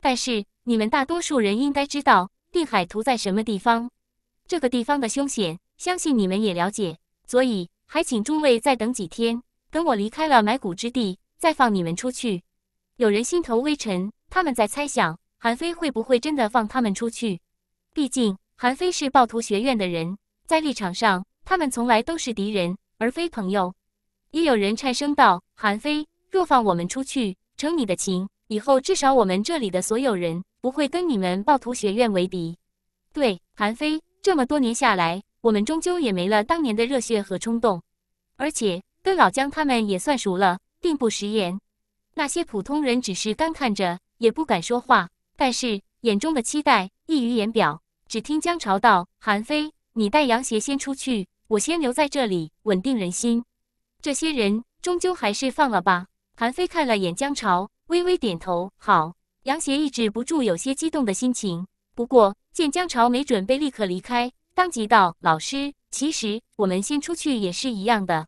但是你们大多数人应该知道定海图在什么地方。这个地方的凶险，相信你们也了解。所以还请诸位再等几天，等我离开了埋骨之地，再放你们出去。”有人心头微沉。他们在猜想韩非会不会真的放他们出去？毕竟韩非是暴徒学院的人，在立场上他们从来都是敌人而非朋友。也有人颤声道：“韩非，若放我们出去，成你的情，以后至少我们这里的所有人不会跟你们暴徒学院为敌。”对，韩非，这么多年下来，我们终究也没了当年的热血和冲动。而且，跟老姜他们也算熟了，并不食言。那些普通人只是干看着。也不敢说话，但是眼中的期待溢于言表。只听江潮道：“韩非，你带杨邪先出去，我先留在这里稳定人心。这些人终究还是放了吧。”韩非看了眼江潮，微微点头：“好。”杨邪抑制不住有些激动的心情，不过见江潮没准备立刻离开，当即道：“老师，其实我们先出去也是一样的。”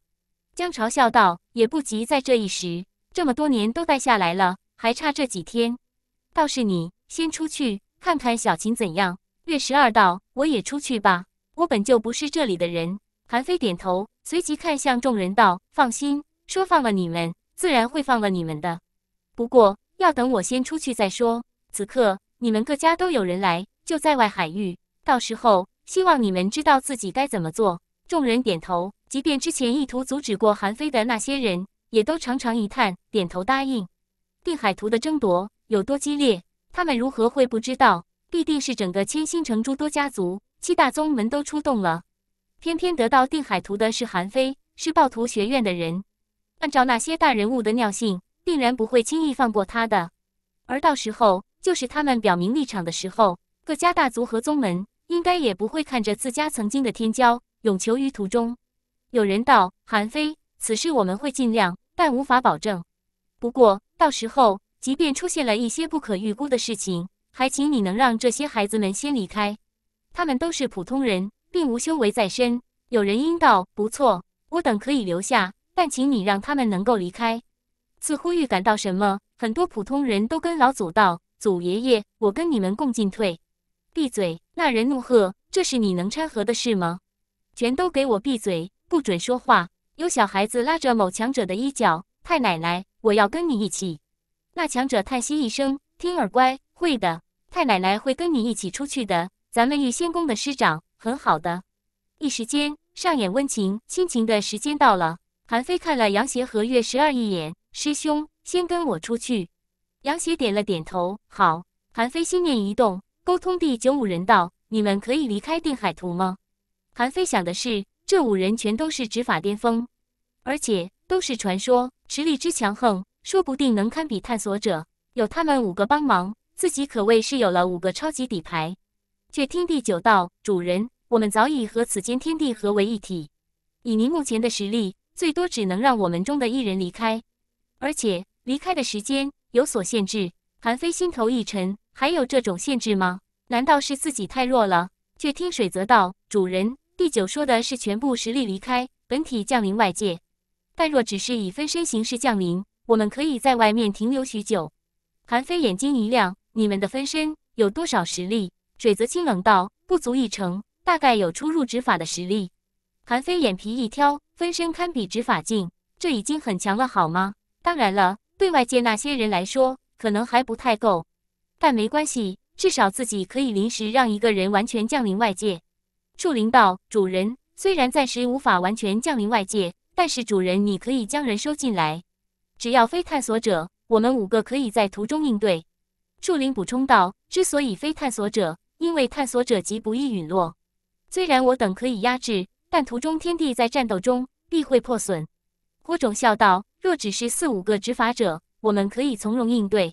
江潮笑道：“也不急，在这一时，这么多年都待下来了。”还差这几天，倒是你先出去看看小琴怎样。月十二道：“我也出去吧，我本就不是这里的人。”韩非点头，随即看向众人道：“放心，说放了你们，自然会放了你们的。不过要等我先出去再说。此刻你们各家都有人来，就在外海域。到时候希望你们知道自己该怎么做。”众人点头，即便之前意图阻止过韩非的那些人，也都长长一叹，点头答应。定海图的争夺有多激烈？他们如何会不知道？必定是整个千星城诸多家族、七大宗门都出动了。偏偏得到定海图的是韩非，是暴徒学院的人。按照那些大人物的尿性，定然不会轻易放过他的。而到时候，就是他们表明立场的时候，各家大族和宗门应该也不会看着自家曾经的天骄永求于途中。有人道：“韩非，此事我们会尽量，但无法保证。不过。”到时候，即便出现了一些不可预估的事情，还请你能让这些孩子们先离开。他们都是普通人，并无修为在身。有人应道：“不错，我等可以留下，但请你让他们能够离开。”似乎预感到什么，很多普通人都跟老祖道：“祖爷爷，我跟你们共进退。”闭嘴！那人怒喝：“这是你能掺和的事吗？”全都给我闭嘴，不准说话！有小孩子拉着某强者的衣角：“太奶奶。”我要跟你一起。那强者叹息一声：“听儿乖，会的，太奶奶会跟你一起出去的。咱们玉仙宫的师长很好的。”一时间，上演温情亲情的时间到了。韩非看了杨邪和月十二一眼：“师兄，先跟我出去。”杨邪点了点头：“好。”韩非心念一动，沟通第九五人道：“你们可以离开定海图吗？”韩非想的是，这五人全都是执法巅峰，而且。都是传说，实力之强横，说不定能堪比探索者。有他们五个帮忙，自己可谓是有了五个超级底牌。却听第九道：“主人，我们早已和此间天地合为一体。以您目前的实力，最多只能让我们中的一人离开，而且离开的时间有所限制。”韩非心头一沉：“还有这种限制吗？难道是自己太弱了？”却听水泽道：“主人，第九说的是全部实力离开，本体降临外界。”但若只是以分身形式降临，我们可以在外面停留许久。韩非眼睛一亮：“你们的分身有多少实力？”水泽清冷道：“不足一成，大概有出入执法的实力。”韩非眼皮一挑：“分身堪比执法境，这已经很强了，好吗？当然了，对外界那些人来说，可能还不太够。但没关系，至少自己可以临时让一个人完全降临外界。”树灵道：“主人，虽然暂时无法完全降临外界。”但是主人，你可以将人收进来，只要非探索者，我们五个可以在途中应对。树林补充道：“之所以非探索者，因为探索者极不易陨落。虽然我等可以压制，但途中天地在战斗中必会破损。”郭种笑道：“若只是四五个执法者，我们可以从容应对；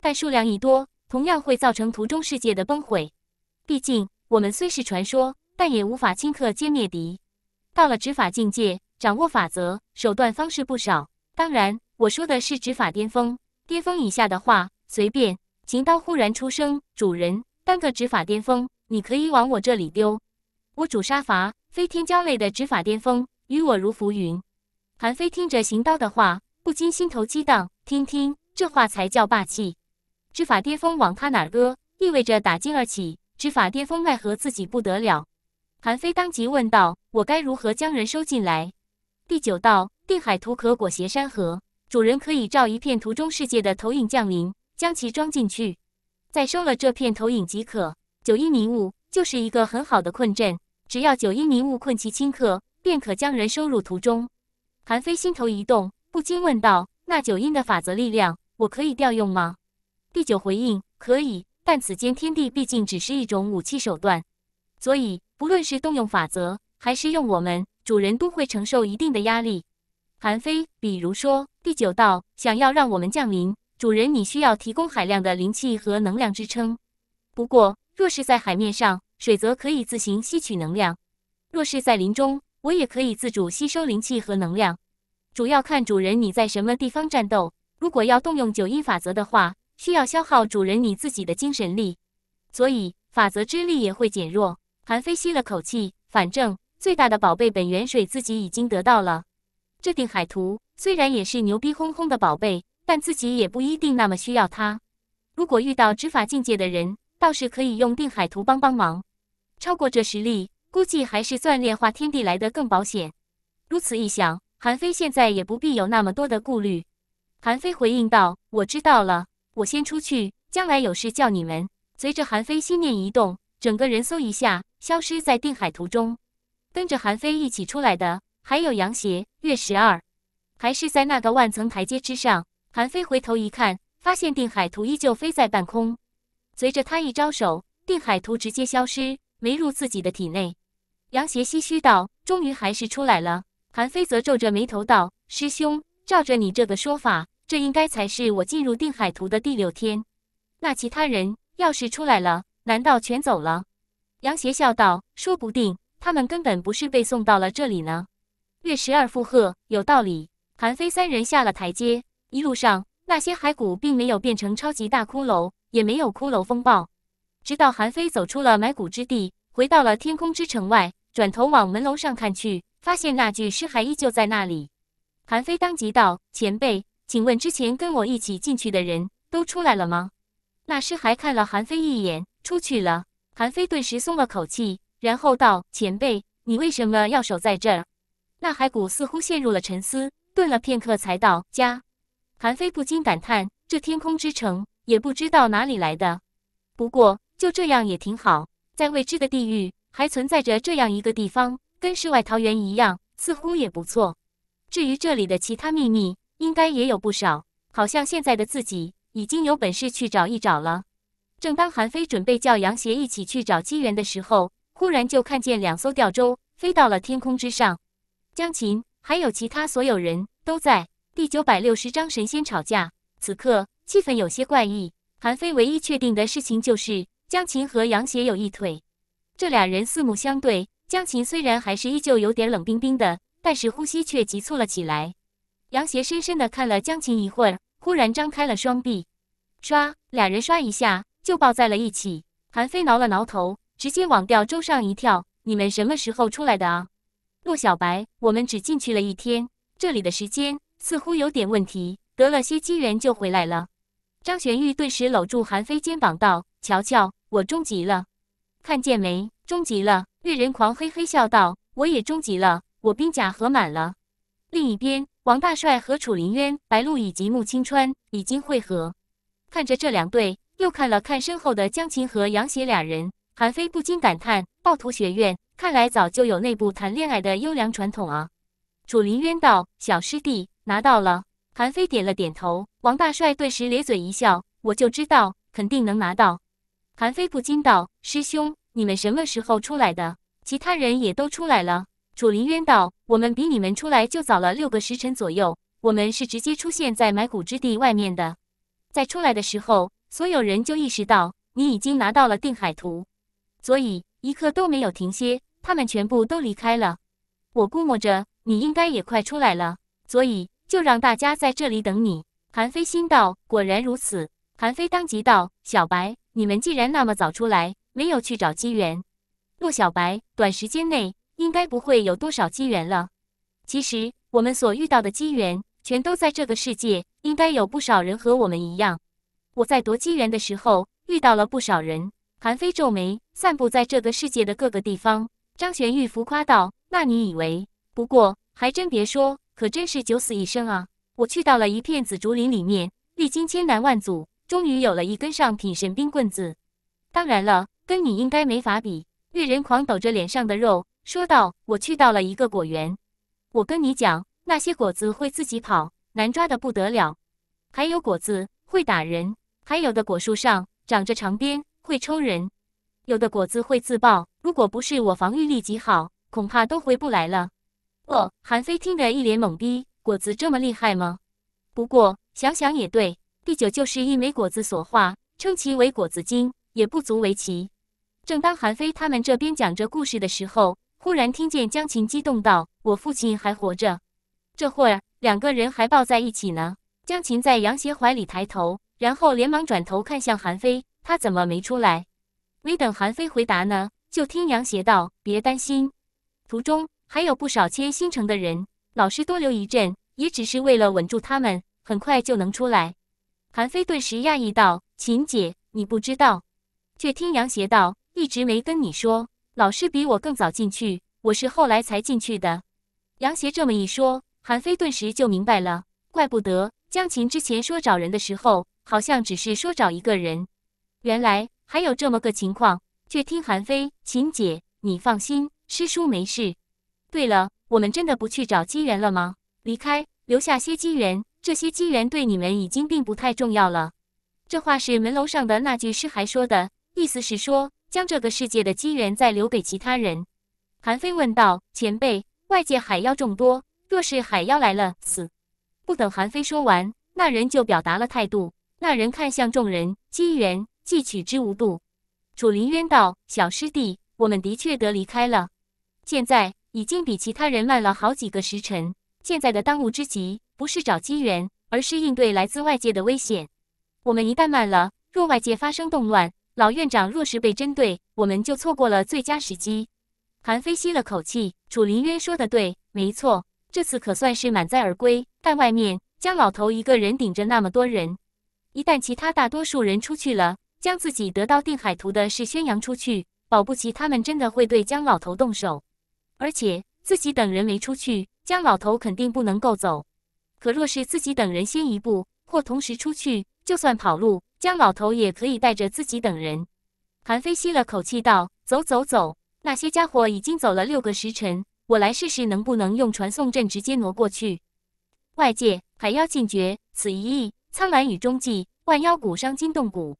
但数量一多，同样会造成途中世界的崩毁。毕竟我们虽是传说，但也无法顷刻歼灭敌。到了执法境界。”掌握法则手段方式不少，当然我说的是执法巅峰，巅峰以下的话随便。秦刀忽然出声：“主人，单个执法巅峰，你可以往我这里丢。我主杀伐，非天骄类的执法巅峰，与我如浮云。”韩非听着行刀的话，不禁心头激荡。听听这话才叫霸气！执法巅峰往他哪儿搁，意味着打今儿起，执法巅峰奈何自己不得了。韩非当即问道：“我该如何将人收进来？”第九道定海图可裹挟山河，主人可以照一片图中世界的投影降临，将其装进去，再收了这片投影即可。九阴迷雾就是一个很好的困阵，只要九阴迷雾困其顷刻，便可将人收入图中。韩非心头一动，不禁问道：“那九阴的法则力量，我可以调用吗？”第九回应：“可以，但此间天地毕竟只是一种武器手段，所以不论是动用法则，还是用我们。”主人都会承受一定的压力。韩非，比如说第九道，想要让我们降临，主人你需要提供海量的灵气和能量支撑。不过，若是在海面上，水则可以自行吸取能量；若是在林中，我也可以自主吸收灵气和能量。主要看主人你在什么地方战斗。如果要动用九阴法则的话，需要消耗主人你自己的精神力，所以法则之力也会减弱。韩非吸了口气，反正。最大的宝贝本源水自己已经得到了，这定海图虽然也是牛逼哄哄的宝贝，但自己也不一定那么需要它。如果遇到执法境界的人，倒是可以用定海图帮帮忙。超过这实力，估计还是钻炼化天地来的更保险。如此一想，韩非现在也不必有那么多的顾虑。韩非回应道：“我知道了，我先出去，将来有事叫你们。”随着韩非心念一动，整个人嗖一下消失在定海图中。跟着韩非一起出来的还有杨邪、月十二，还是在那个万层台阶之上。韩非回头一看，发现定海图依旧飞在半空。随着他一招手，定海图直接消失，没入自己的体内。杨邪唏嘘道：“终于还是出来了。”韩非则皱着眉头道：“师兄，照着你这个说法，这应该才是我进入定海图的第六天。那其他人要是出来了，难道全走了？”杨邪笑道：“说不定。”他们根本不是被送到了这里呢。月十二附和，有道理。韩非三人下了台阶，一路上那些骸骨并没有变成超级大骷髅，也没有骷髅风暴。直到韩非走出了埋骨之地，回到了天空之城外，转头往门楼上看去，发现那具尸骸依旧在那里。韩非当即道：“前辈，请问之前跟我一起进去的人都出来了吗？”那尸骸看了韩非一眼，出去了。韩非顿时松了口气。然后道：“前辈，你为什么要守在这儿？”那骸骨似乎陷入了沉思，顿了片刻才道：“家。”韩非不禁感叹：“这天空之城也不知道哪里来的，不过就这样也挺好，在未知的地狱还存在着这样一个地方，跟世外桃源一样，似乎也不错。至于这里的其他秘密，应该也有不少，好像现在的自己已经有本事去找一找了。”正当韩非准备叫杨邪一起去找机缘的时候，忽然就看见两艘吊舟飞到了天空之上，江琴还有其他所有人都在第九百六十章神仙吵架。此刻气氛有些怪异。韩非唯一确定的事情就是江琴和杨邪有一腿。这俩人四目相对，江琴虽然还是依旧有点冷冰冰的，但是呼吸却急促了起来。杨邪深深的看了江琴一会儿，忽然张开了双臂，唰，两人唰一下就抱在了一起。韩非挠了挠头。直接往吊钟上一跳！你们什么时候出来的啊？洛小白，我们只进去了一天，这里的时间似乎有点问题。得了些机缘就回来了。张玄玉顿时搂住韩非肩膀道：“瞧瞧，我终极了，看见没？终极了！”岳人狂嘿嘿笑道：“我也终极了，我兵甲合满了。”另一边，王大帅和楚林渊、白鹿以及穆青川已经汇合，看着这两队，又看了看身后的江琴和杨邪俩人。韩非不禁感叹：“暴徒学院看来早就有内部谈恋爱的优良传统啊。”楚林渊道：“小师弟拿到了。”韩非点了点头。王大帅顿时咧嘴一笑：“我就知道，肯定能拿到。”韩非不禁道：“师兄，你们什么时候出来的？”其他人也都出来了。楚林渊道：“我们比你们出来就早了六个时辰左右。我们是直接出现在埋骨之地外面的。在出来的时候，所有人就意识到你已经拿到了定海图。”所以一刻都没有停歇，他们全部都离开了。我估摸着你应该也快出来了，所以就让大家在这里等你。韩非心道：果然如此。韩非当即道：“小白，你们既然那么早出来，没有去找机缘。洛小白，短时间内应该不会有多少机缘了。其实我们所遇到的机缘，全都在这个世界，应该有不少人和我们一样。我在夺机缘的时候，遇到了不少人。”韩非皱眉，散布在这个世界的各个地方。张玄玉浮夸道：“那你以为？不过还真别说，可真是九死一生啊！我去到了一片紫竹林里面，历经千难万阻，终于有了一根上品神兵棍子。当然了，跟你应该没法比。”月人狂抖着脸上的肉，说道：“我去到了一个果园，我跟你讲，那些果子会自己跑，难抓的不得了。还有果子会打人，还有的果树上长着长鞭。”会抽人，有的果子会自爆。如果不是我防御力极好，恐怕都回不来了。哦，韩非听得一脸懵逼，果子这么厉害吗？不过想想也对，第九就是一枚果子所化，称其为果子精也不足为奇。正当韩非他们这边讲着故事的时候，忽然听见江琴激动道：“我父亲还活着！”这会儿两个人还抱在一起呢。江琴在杨邪怀里抬头，然后连忙转头看向韩非。他怎么没出来？没等韩非回答呢，就听杨邪道：“别担心，途中还有不少千星城的人，老师多留一阵，也只是为了稳住他们，很快就能出来。”韩非顿时讶异道：“秦姐，你不知道？”却听杨邪道：“一直没跟你说，老师比我更早进去，我是后来才进去的。”杨邪这么一说，韩非顿时就明白了，怪不得江琴之前说找人的时候，好像只是说找一个人。原来还有这么个情况，却听韩非，秦姐，你放心，师叔没事。对了，我们真的不去找机缘了吗？离开，留下些机缘。这些机缘对你们已经并不太重要了。这话是门楼上的那句尸骸说的，意思是说将这个世界的机缘再留给其他人。韩非问道：“前辈，外界海妖众多，若是海妖来了，死。”不等韩非说完，那人就表达了态度。那人看向众人，机缘。既取之无度，楚林渊道：“小师弟，我们的确得离开了。现在已经比其他人慢了好几个时辰。现在的当务之急不是找机缘，而是应对来自外界的危险。我们一旦慢了，若外界发生动乱，老院长若是被针对，我们就错过了最佳时机。”韩非吸了口气，楚林渊说的对，没错，这次可算是满载而归。但外面江老头一个人顶着那么多人，一旦其他大多数人出去了，将自己得到定海图的事宣扬出去，保不齐他们真的会对姜老头动手。而且自己等人没出去，姜老头肯定不能够走。可若是自己等人先一步或同时出去，就算跑路，姜老头也可以带着自己等人。韩非吸了口气道：“走走走，那些家伙已经走了六个时辰，我来试试能不能用传送阵直接挪过去。”外界海妖尽绝，此一役，苍蓝雨中祭，万妖谷伤筋动骨。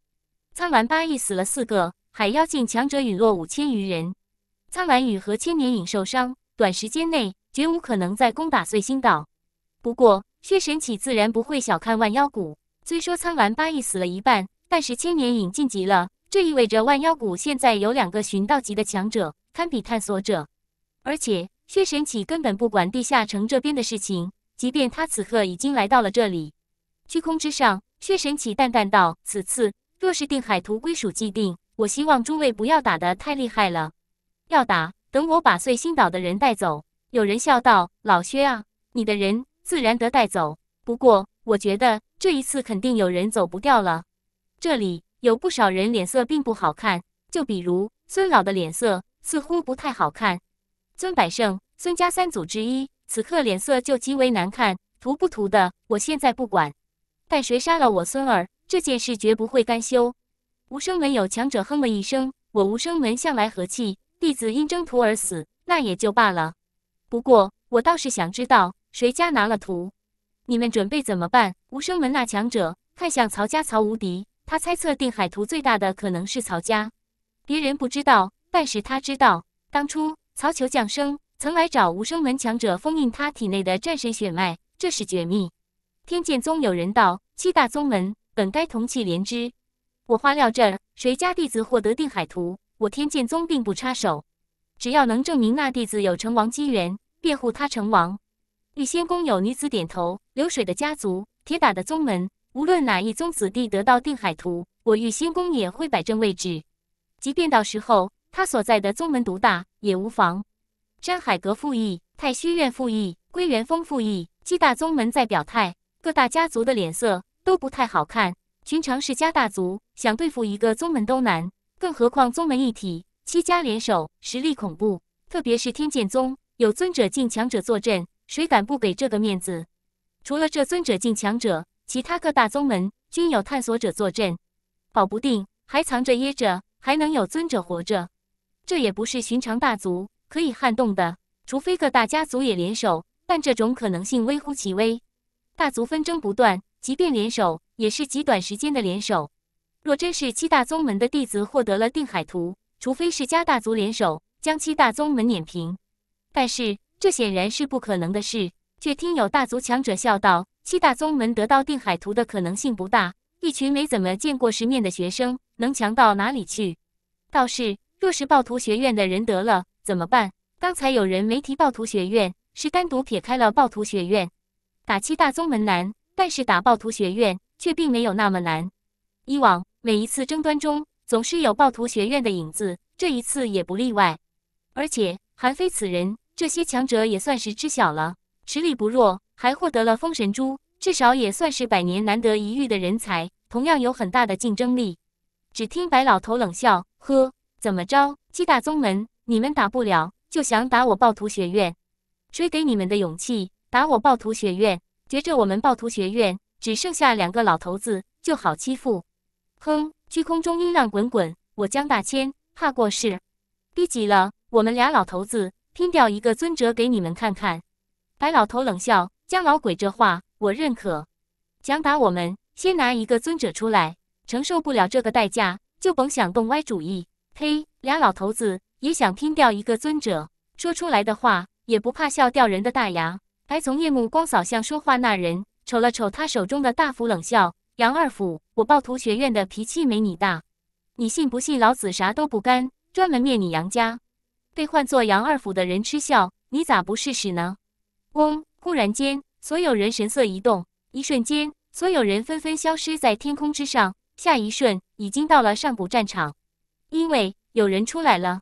苍蓝八翼死了四个，海妖境强者陨落五千余人。苍蓝羽和千年影受伤，短时间内绝无可能再攻打碎星岛。不过，血神启自然不会小看万妖谷。虽说苍蓝八翼死了一半，但是千年影晋级了，这意味着万妖谷现在有两个寻道级的强者，堪比探索者。而且，血神启根本不管地下城这边的事情，即便他此刻已经来到了这里。虚空之上，血神启淡淡道：“此次。”若是定海图归属既定，我希望诸位不要打得太厉害了。要打，等我把碎星岛的人带走。有人笑道：“老薛啊，你的人自然得带走。不过，我觉得这一次肯定有人走不掉了。”这里有不少人脸色并不好看，就比如孙老的脸色似乎不太好看。孙百胜，孙家三祖之一，此刻脸色就极为难看。涂不涂的，我现在不管。但谁杀了我孙儿？这件事绝不会甘休。无声门有强者哼了一声：“我无声门向来和气，弟子因征途而死，那也就罢了。不过，我倒是想知道谁家拿了图，你们准备怎么办？”无声门那强者看向曹家曹无敌，他猜测定海图最大的可能是曹家。别人不知道，但是他知道，当初曹求降生曾来找无声门强者封印他体内的战神血脉，这是绝密。天剑宗有人道：“七大宗门。”本该同气连枝，我花料这谁家弟子获得定海图，我天剑宗并不插手，只要能证明那弟子有成王机缘，便护他成王。玉仙宫有女子点头，流水的家族，铁打的宗门，无论哪一宗子弟得到定海图，我玉仙宫也会摆正位置。即便到时候他所在的宗门独大也无妨。山海阁复议，太虚院复议，归元峰复议，七大宗门在表态，各大家族的脸色。都不太好看。寻常世家大族想对付一个宗门都难，更何况宗门一体七家联手，实力恐怖。特别是天剑宗有尊者境强者坐镇，谁敢不给这个面子？除了这尊者境强者，其他各大宗门均有探索者坐镇，保不定还藏着掖着，还能有尊者活着。这也不是寻常大族可以撼动的，除非各大家族也联手，但这种可能性微乎其微。大族纷争不断。即便联手，也是极短时间的联手。若真是七大宗门的弟子获得了定海图，除非是家大族联手将七大宗门碾平，但是这显然是不可能的事。却听有大族强者笑道：“七大宗门得到定海图的可能性不大，一群没怎么见过世面的学生能强到哪里去？”倒是，若是暴徒学院的人得了怎么办？刚才有人没提暴徒学院，是单独撇开了暴徒学院，打七大宗门难。但是打暴徒学院却并没有那么难。以往每一次争端中总是有暴徒学院的影子，这一次也不例外。而且韩非此人，这些强者也算是知晓了，实力不弱，还获得了封神珠，至少也算是百年难得一遇的人才，同样有很大的竞争力。只听白老头冷笑：“呵，怎么着？七大宗门你们打不了，就想打我暴徒学院？谁给你们的勇气？打我暴徒学院！”觉着我们暴徒学院只剩下两个老头子就好欺负？哼！虚空中音浪滚滚，我江大千怕过事？逼急了，我们俩老头子拼掉一个尊者给你们看看。白老头冷笑：“江老鬼这话我认可，想打我们，先拿一个尊者出来，承受不了这个代价，就甭想动歪主意。”呸！俩老头子也想拼掉一个尊者，说出来的话也不怕笑掉人的大牙。白从夜目光扫向说话那人，瞅了瞅他手中的大斧，冷笑：“杨二虎，我暴徒学院的脾气没你大，你信不信老子啥都不干，专门灭你杨家？”被换做杨二虎的人嗤笑：“你咋不试试呢？”嗡！忽然间，所有人神色一动，一瞬间，所有人纷纷消失在天空之上，下一瞬已经到了上古战场，因为有人出来了。